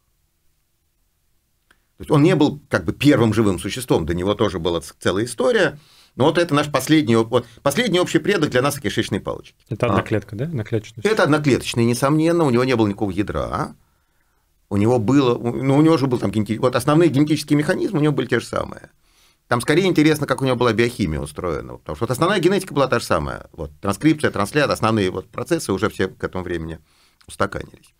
То есть он не был как бы первым живым существом, до него тоже была целая история. Но вот это наш последний, вот, последний общий предок для нас – кишечные палочки. Это одноклетка, а. да? одноклеточная? Это одноклеточная, несомненно, у него не было никакого ядра. У него было, ну, у него же был там генетический, вот основные генетические механизмы у него были те же самые. Там скорее интересно, как у него была биохимия устроена, потому что вот основная генетика была та же самая. Вот транскрипция, транслят, основные вот процессы уже все к этому времени устаканились.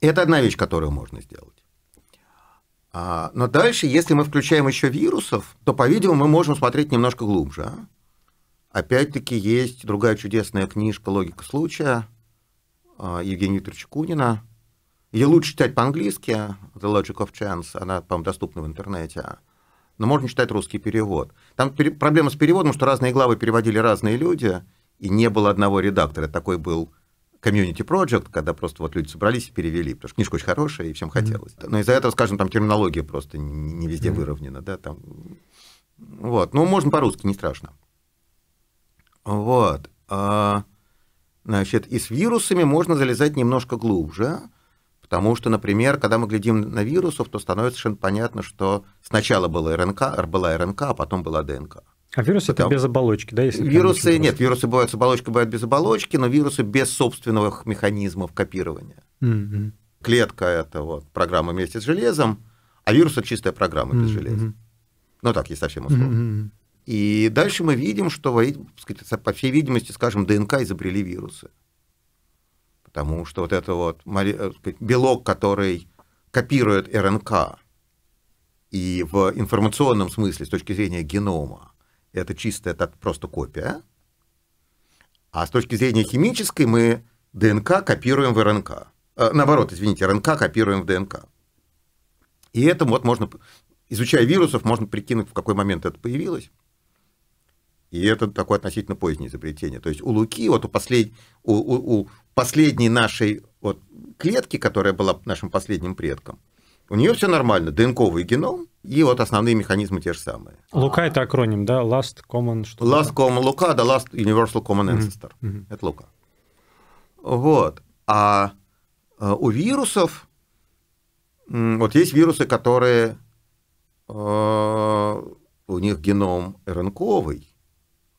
Это одна вещь, которую можно сделать. А, но дальше, если мы включаем еще вирусов, то, по-видимому, мы можем смотреть немножко глубже. А? Опять-таки есть другая чудесная книжка «Логика случая» а, Евгения Викторовича Кунина. Ее лучше читать по-английски, «The Logic of Chance», она, по-моему, доступна в интернете, но можно читать русский перевод. Там проблема с переводом, что разные главы переводили разные люди, и не было одного редактора. Такой был комьюнити project, когда просто вот люди собрались и перевели, потому что книжка очень хорошая, и всем хотелось. Но из-за этого, скажем, там терминология просто не везде выровнена, да, там. Вот. Ну, можно по-русски, не страшно. Вот. А, значит, и с вирусами можно залезать немножко глубже, потому что, например, когда мы глядим на вирусов, то становится совершенно понятно, что сначала была РНК, была РНК, а потом была ДНК. А вирусы Потому... это без оболочки, да? Если вирусы нет, вирусы бывают с оболочкой, бывают без оболочки, но вирусы без собственных механизмов копирования. mm Клетка это вот программа вместе с железом, а вирус это чистая программа mm-hmm. без железа. Ну так, есть совсем условно. mm И дальше мы видим, что, сказать, по всей видимости, скажем, ДНК изобрели вирусы. Потому что вот это вот э, белок, который копирует РНК, и в информационном смысле, с точки зрения генома, это чистая так просто копия. А с точки зрения химической мы ДНК копируем в РНК. Э, наоборот, извините, РНК копируем в ДНК. И это вот можно, изучая вирусов, можно прикинуть, в какой момент это появилось. И это такое относительно позднее изобретение. То есть у Луки, вот у, послед... у, у, у последней нашей вот, клетки, которая была нашим последним предком, у нее все нормально, ДНКовый геном, и вот основные механизмы те же самые. Лука это акроним, да? Last Common что -то. Last Common Лука, да, Last Universal Common Ancestor. Mm-hmm. Это Лука. Вот. А э, у вирусов, вот есть вирусы, которые э, у них геном РНКовый.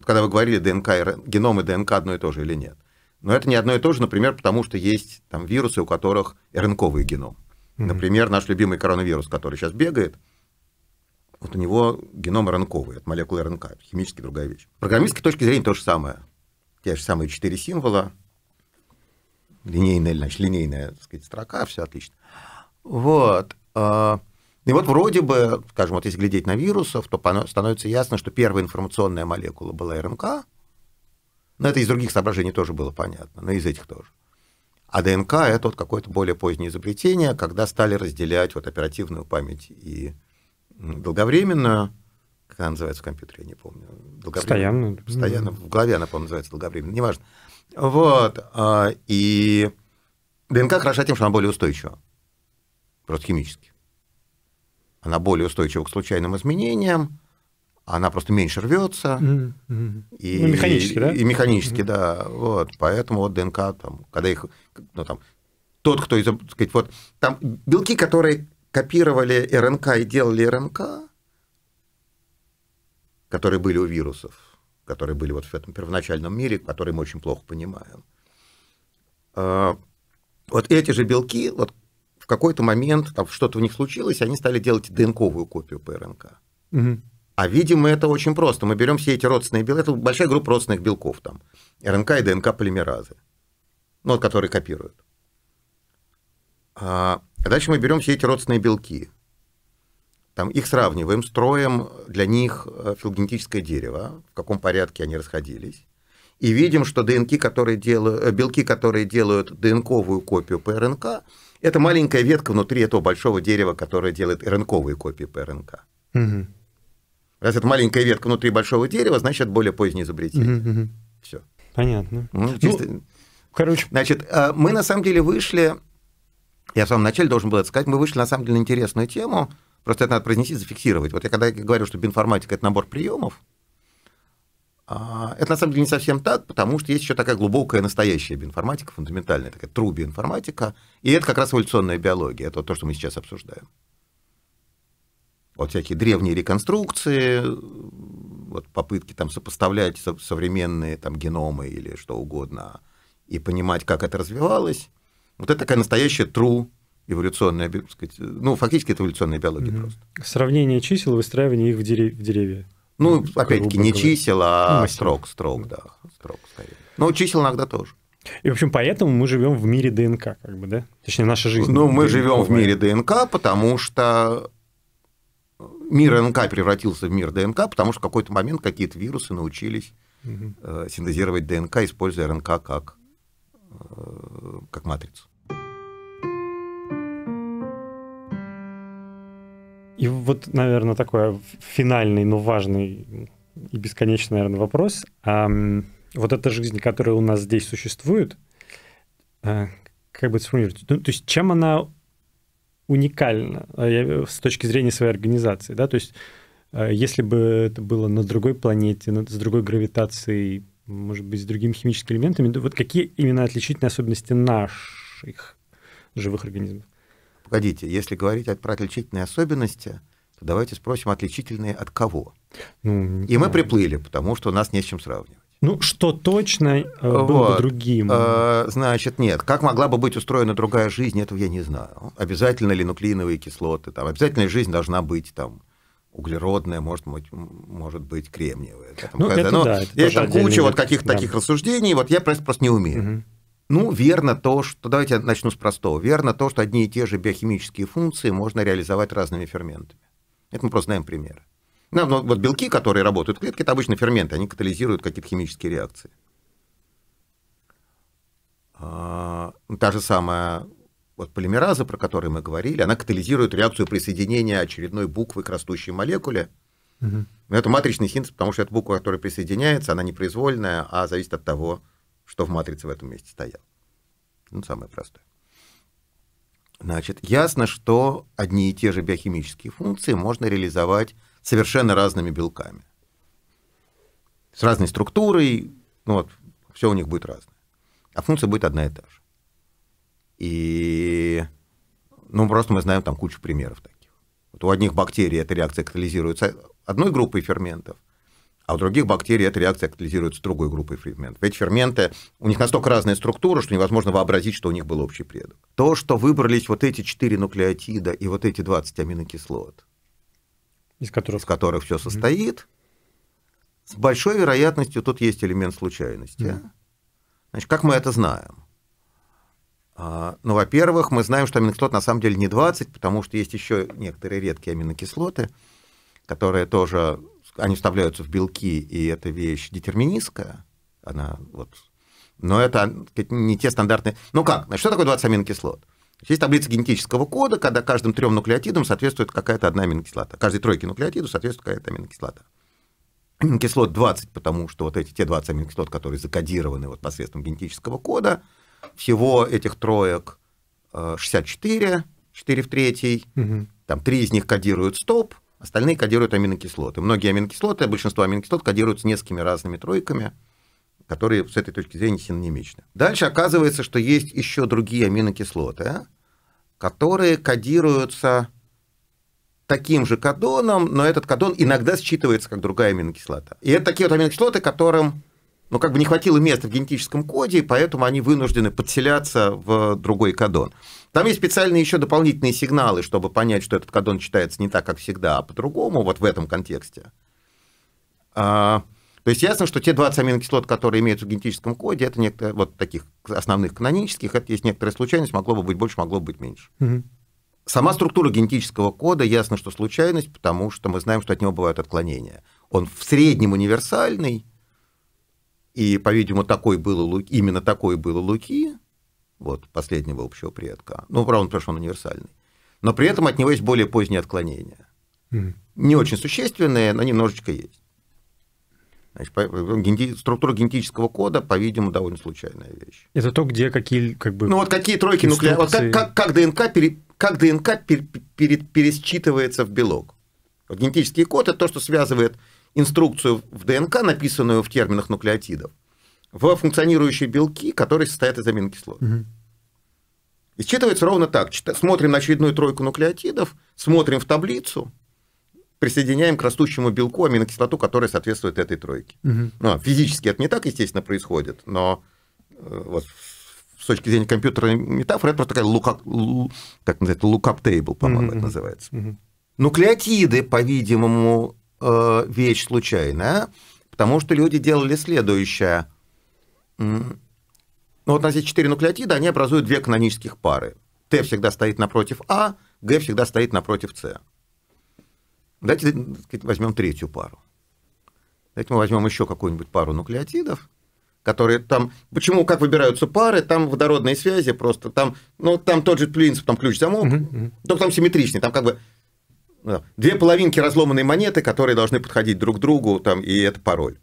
Когда вы говорили ДНК, геном и ДНК одно и то же или нет. Но это не одно и то же, например, потому что есть там вирусы, у которых РНКовый геном. Mm-hmm. Например, наш любимый коронавирус, который сейчас бегает, вот у него геном РНКовый, от молекулы РНК, химически другая вещь. С программистской точки зрения то же самое. Те же самые четыре символа, линейная, значит, линейная так сказать, строка, все отлично. Вот. А, и вот вроде бы, скажем, вот если глядеть на вирусов, то становится ясно, что первая информационная молекула была РНК, но это из других соображений тоже было понятно, но из этих тоже. А ДНК это вот какое-то более позднее изобретение, когда стали разделять вот оперативную память и долговременную. Как она называется в компьютере, я не помню. Постоянно. Постоянно. В голове она, по-моему, называется долговременно. Неважно. Вот. А, и ДНК хороша тем, что она более устойчива. Просто химически. Она более устойчива к случайным изменениям она просто меньше рвется. Mm-hmm. И, ну, механически, и, да? И механически, mm-hmm. да. Вот, поэтому вот ДНК, там, когда их, ну, там, тот, кто, так сказать, вот, там белки, которые копировали РНК и делали РНК, которые были у вирусов, которые были вот в этом первоначальном мире, который мы очень плохо понимаем. А, вот эти же белки, вот в какой-то момент там что-то в них случилось, они стали делать ДНКовую копию по РНК. Угу. А видим, мы это очень просто. Мы берем все эти родственные белки, это большая группа родственных белков там, РНК и ДНК полимеразы, ну, вот, которые копируют. А дальше мы берем все эти родственные белки, там их сравниваем, строим для них э, филогенетическое дерево, в каком порядке они расходились, и видим, что ДНК, которые делают, э, белки, которые делают ДНКовую копию ПРНК, это маленькая ветка внутри этого большого дерева, которое делает РНКовые копии ПРНК. Угу. Раз это маленькая ветка внутри большого дерева, значит, более позднее изобретение. Угу, угу. Все. Понятно. Ну, ну чисто... ну, короче... Значит, э, мы на самом деле вышли, я в самом начале должен был это сказать, мы вышли на самом деле на интересную тему, просто это надо произнести, зафиксировать. Вот я когда говорю, что бинформатика – это набор приемов, а, это на самом деле не совсем так, потому что есть еще такая глубокая настоящая биоинформатика, фундаментальная такая true биоинформатика, и это как раз эволюционная биология, это вот то, что мы сейчас обсуждаем вот всякие древние реконструкции, вот попытки там сопоставлять со современные там геномы или что угодно и понимать, как это развивалось. Вот это такая настоящая true эволюционная, сказать, ну, фактически это эволюционная биология mm-hmm. просто. Сравнение чисел выстраивание их в, дерев- в деревья. Ну, ну опять-таки, не чисел, а ну, строк, строк, да. да строк, скорее. Но чисел иногда тоже. И, в общем, поэтому мы живем в мире ДНК, как бы, да? Точнее, наша жизнь. Ну, мы живем в мире ДНК, потому что мир РНК превратился в мир ДНК, потому что в какой-то момент какие-то вирусы научились угу. синтезировать ДНК, используя РНК как, э, как матрицу. И вот, наверное, такой финальный, но важный и бесконечный, наверное, вопрос. А, вот эта жизнь, которая у нас здесь существует, э, как бы это сформулировать? Ну, то есть чем она уникально а, э, с точки зрения своей организации. Да? То есть а, если бы это было на другой планете, с другой гравитацией, может быть, с другими химическими элементами, то вот какие именно отличительные особенности наших живых организмов? Погодите, если говорить про отличительные особенности, то давайте спросим, отличительные от кого? Ну, И мы приплыли, потому что у нас не с чем сравнивать. Ну, что точно э, было вот. бы другим? Э, значит, нет. Как могла бы быть устроена другая жизнь, этого я не знаю. Обязательно ли нуклеиновые кислоты? Там, обязательно ли жизнь должна быть там углеродная, может быть, может быть кремниевая. Там, ну, это, ну, да, это есть там куча вот каких-то да. таких рассуждений, вот я просто, просто не умею. Угу. Ну, верно то, что... Давайте я начну с простого. Верно то, что одни и те же биохимические функции можно реализовать разными ферментами. Это мы просто знаем примеры. Ну, ну, вот белки, которые работают в клетке, это обычно ферменты, они катализируют какие-то химические реакции. А, ну, та же самая вот полимераза, про которую мы говорили, она катализирует реакцию присоединения очередной буквы к растущей молекуле. Угу. Это матричный синтез, потому что эта буква, которая присоединяется, она не произвольная, а зависит от того, что в матрице в этом месте стоял. Ну, самое простое. Значит, ясно, что одни и те же биохимические функции можно реализовать совершенно разными белками. С разной структурой, ну вот, все у них будет разное. А функция будет одна и та же. И, ну, просто мы знаем там кучу примеров таких. Вот у одних бактерий эта реакция катализируется одной группой ферментов, а у других бактерий эта реакция катализируется другой группой ферментов. Эти ферменты, у них настолько разная структура, что невозможно вообразить, что у них был общий предок. То, что выбрались вот эти четыре нуклеотида и вот эти 20 аминокислот, из которых, из которых все состоит, mm-hmm. с большой вероятностью тут есть элемент случайности. Mm-hmm. Значит, как мы это знаем? А, ну, во-первых, мы знаем, что аминокислот на самом деле не 20, потому что есть еще некоторые редкие аминокислоты, которые тоже, они вставляются в белки, и эта вещь детерминистская, она вот... Но это не те стандартные... Ну как, что такое 20 аминокислот? Есть таблица генетического кода, когда каждым трем нуклеотидам соответствует какая-то одна аминокислота. Каждой тройке нуклеотиду соответствует какая-то аминокислота. Аминокислот 20, потому что вот эти те 20 аминокислот, которые закодированы вот посредством генетического кода, всего этих троек 64, э, 4 в 3, угу. там 3 из них кодируют стоп, остальные кодируют аминокислоты. Многие аминокислоты, большинство аминокислот кодируются несколькими разными тройками которые с этой точки зрения синонимичны. Дальше оказывается, что есть еще другие аминокислоты, которые кодируются таким же кадоном, но этот кадон иногда считывается как другая аминокислота. И это такие вот аминокислоты, которым ну, как бы не хватило места в генетическом коде, и поэтому они вынуждены подселяться в другой кадон. Там есть специальные еще дополнительные сигналы, чтобы понять, что этот кадон читается не так, как всегда, а по-другому, вот в этом контексте. А, то есть ясно, что те 20 аминокислот, которые имеются в генетическом коде, это некоторые, вот таких основных канонических, это есть некоторая случайность, могло бы быть больше, могло бы быть меньше. Угу. Сама структура генетического кода, ясно, что случайность, потому что мы знаем, что от него бывают отклонения. Он в среднем универсальный, и, по-видимому, такой был именно такой был Луки, вот, последнего общего предка. Ну, правда, потому что он универсальный. Но при этом от него есть более поздние отклонения. mm Не очень существенные, но немножечко есть. Значит, э, генети... структура генетического кода, по-видимому, довольно случайная вещь. Это то, где какие как бы. Ну вот какие тройки инструкции... нуклеотидов. Вот как, как, как ДНК, пере... как ДНК пере... Пере... пересчитывается в белок. Вот генетический код это то, что связывает инструкцию в ДНК, написанную в терминах нуклеотидов, в функционирующие белки, которые состоят из аминокислот. Угу. И считывается ровно так. Смотрим на очередную тройку нуклеотидов, смотрим в таблицу, присоединяем к растущему белку аминокислоту, которая соответствует этой тройке. Угу. Ну, а физически это не так, естественно, происходит, но э, вот с точки зрения компьютерной метафоры, это просто такая лука как называется, lookup table, по-моему, mm-hmm. это называется. Mm-hmm. Нуклеотиды, по-видимому, э, вещь случайная, потому что люди делали следующее. Ну, вот у нас есть четыре нуклеотида, они образуют две канонических пары. Т всегда стоит напротив А, Г всегда стоит напротив С. Давайте сказать, возьмем третью пару. Давайте мы возьмем еще какую-нибудь пару нуклеотидов, которые там... Почему, как выбираются пары, там водородные связи просто, там, ну, там тот же принцип, там ключ-замок, угу, угу. только там симметричный, там как бы ну две половинки разломанной монеты, которые должны подходить друг к другу, там, и это пароль.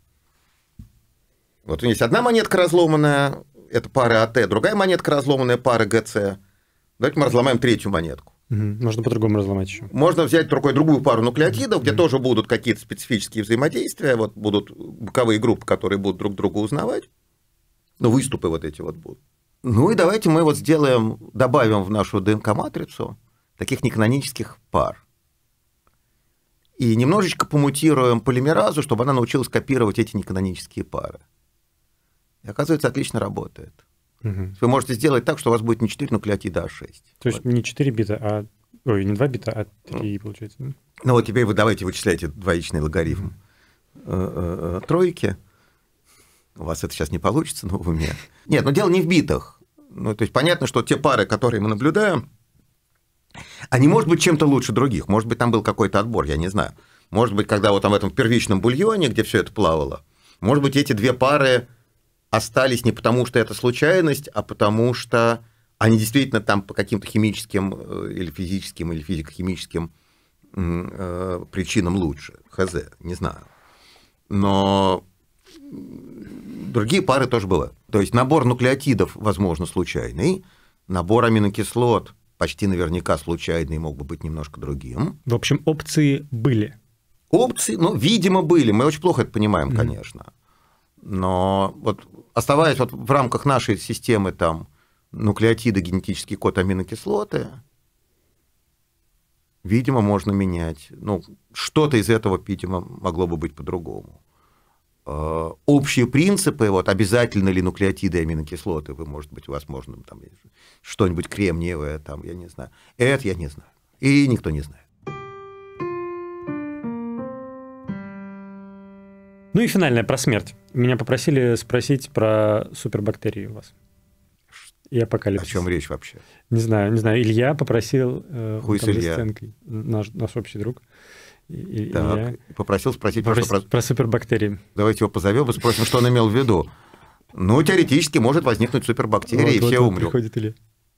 Вот у меня есть одна монетка разломанная, это пара АТ, другая монетка разломанная, пара ГЦ. Давайте мы разломаем третью монетку. Можно по-другому разломать еще. Можно взять рукой другую пару нуклеотидов, где тоже будут какие-то специфические взаимодействия, вот будут боковые группы, которые будут друг друга узнавать, Ну выступы вот эти вот будут. Ну и давайте мы вот сделаем, добавим в нашу ДНК-матрицу таких неканонических пар. И немножечко помутируем полимеразу, чтобы она научилась копировать эти неканонические пары. И оказывается, отлично работает. Угу. Вы можете сделать так, что у вас будет не 4 нуклеотида, а 6. То есть не 4 бита, а... Ой, не 2 бита, а 3, ну. получается. Ну вот теперь вы давайте вычисляйте двоичный логарифм угу. тройки. У вас это сейчас не получится, но в уме. Нет, но ну, дело не в битах. Ну, то есть понятно, что те пары, которые мы наблюдаем, они, может быть, чем-то лучше других. Может быть, там был какой-то отбор, я не знаю. Может быть, когда вот там в этом первичном бульоне, где все это плавало, может быть, эти две пары остались не потому, что это случайность, а потому что они действительно там по каким-то химическим э, или физическим, или физико-химическим э, причинам лучше. ХЗ, не знаю. Но другие пары тоже было. То есть набор нуклеотидов, возможно, случайный, набор аминокислот почти наверняка случайный, мог бы быть немножко другим. В общем, опции были. Опции, ну, видимо, были. Мы очень плохо это понимаем, mm-hmm. конечно. Но вот оставаясь вот в рамках нашей системы там нуклеотиды, генетический код, аминокислоты, видимо, можно менять. Ну, что-то из этого, видимо, могло бы быть по-другому. Э, общие принципы, вот обязательно ли нуклеотиды и аминокислоты, вы, может быть, возможным там что-нибудь кремниевое, там, я не знаю. Это я не знаю. И никто не знает. Ну и финальное про смерть. Меня попросили спросить про супербактерии у вас. И апокалипсис. О чем речь вообще? Не знаю, не знаю. Илья попросил... Э, Хуй с Илья. Сценкой, наш, наш общий друг. И, так, Илья... попросил спросить... Пропрос... Про... про супербактерии. Давайте его позовем и спросим, что он имел в виду. Ну, теоретически может возникнуть супербактерия, и все вот умрет. Приходит Илья.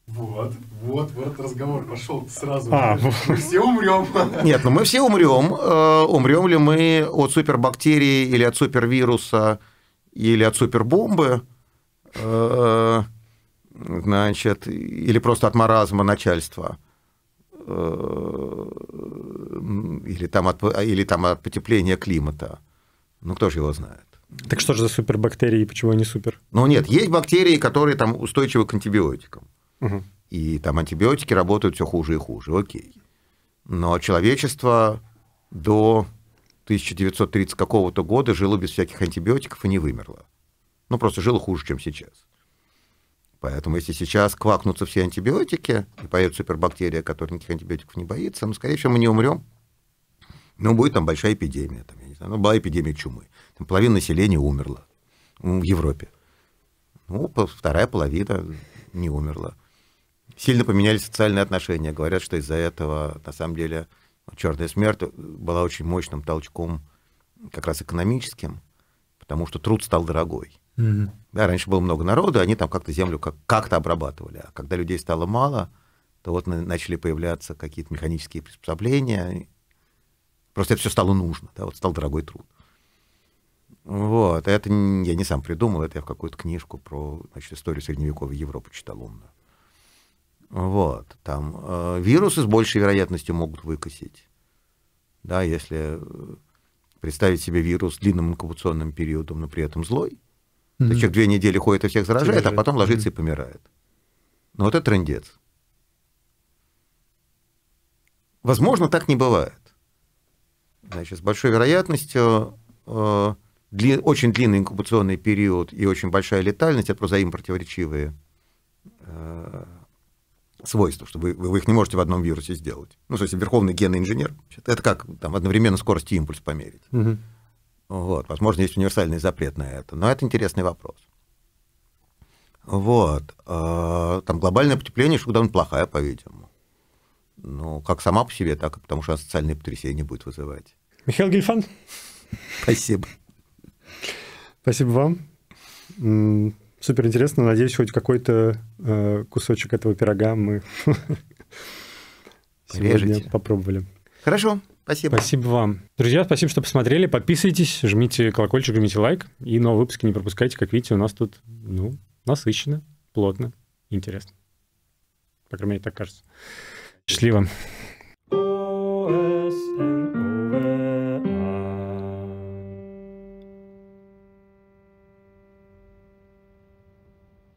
Вот, вот, вот разговор пошел сразу. А, мы все умрем. Нет, ну мы все умрем. Э, умрем ли мы от супербактерии или от супервируса, или от супербомбы, э, значит, или просто от маразма начальства, э, или там от, или там от потепления климата. Ну, кто же его знает? Так что же за супербактерии и почему они супер? Ну, нет, есть бактерии, которые там устойчивы к антибиотикам. Угу. И там антибиотики работают все хуже и хуже, окей. Но человечество до 1930 какого-то года жило без всяких антибиотиков и не вымерло. Ну, просто жило хуже, чем сейчас. Поэтому если сейчас квакнутся все антибиотики, и появится супербактерия, которая никаких антибиотиков не боится, ну, скорее всего, мы не умрем. Ну, будет там большая эпидемия. Там, я не знаю, ну, была эпидемия чумы. Там половина населения умерла в Европе. Ну, вторая половина не умерла сильно поменялись социальные отношения. Говорят, что из-за этого, на самом деле, черная смерть была очень мощным толчком как раз экономическим, потому что труд стал дорогой. mm Да, раньше было много народа, они там как-то землю как- как-то обрабатывали. А когда людей стало мало, то вот начали появляться какие-то механические приспособления. Просто это все стало нужно, да, вот стал дорогой труд. Вот, это я не сам придумал, это я в какую-то книжку про значит, историю средневековой Европы читал умную. Вот, там э, вирусы с большей вероятностью могут выкосить. Да, если э, представить себе вирус длинным инкубационным периодом, но при этом злой, mm-hmm. то человек две недели ходит и всех заражает, а заражает. а потом ложится mm-hmm. и помирает. Но ну, вот это трендец. Возможно, так не бывает. Значит, с большой вероятностью э, дли, очень длинный инкубационный период и очень большая летальность это просто противоречивые. э, свойства, что вы, вы их не можете в одном вирусе сделать. Ну, то есть верховный генный инженер, это как там, одновременно скорость и импульс померить. Угу. Вот, возможно, есть универсальный запрет на это, но это интересный вопрос. Вот, а, там глобальное потепление штука довольно плохая, по-видимому. Ну, как сама по себе, так и потому что она социальные потрясения будет вызывать. Михаил Гельфанд. Спасибо. Спасибо вам. Супер интересно. Надеюсь, хоть какой-то э, кусочек этого пирога мы сегодня попробовали. Хорошо, спасибо. Спасибо вам. Друзья, спасибо, что посмотрели. Подписывайтесь, жмите колокольчик, жмите лайк. И новые выпуски не пропускайте. Как видите, у нас тут ну, насыщенно, плотно, интересно. По крайней мере, так кажется. Счастливо.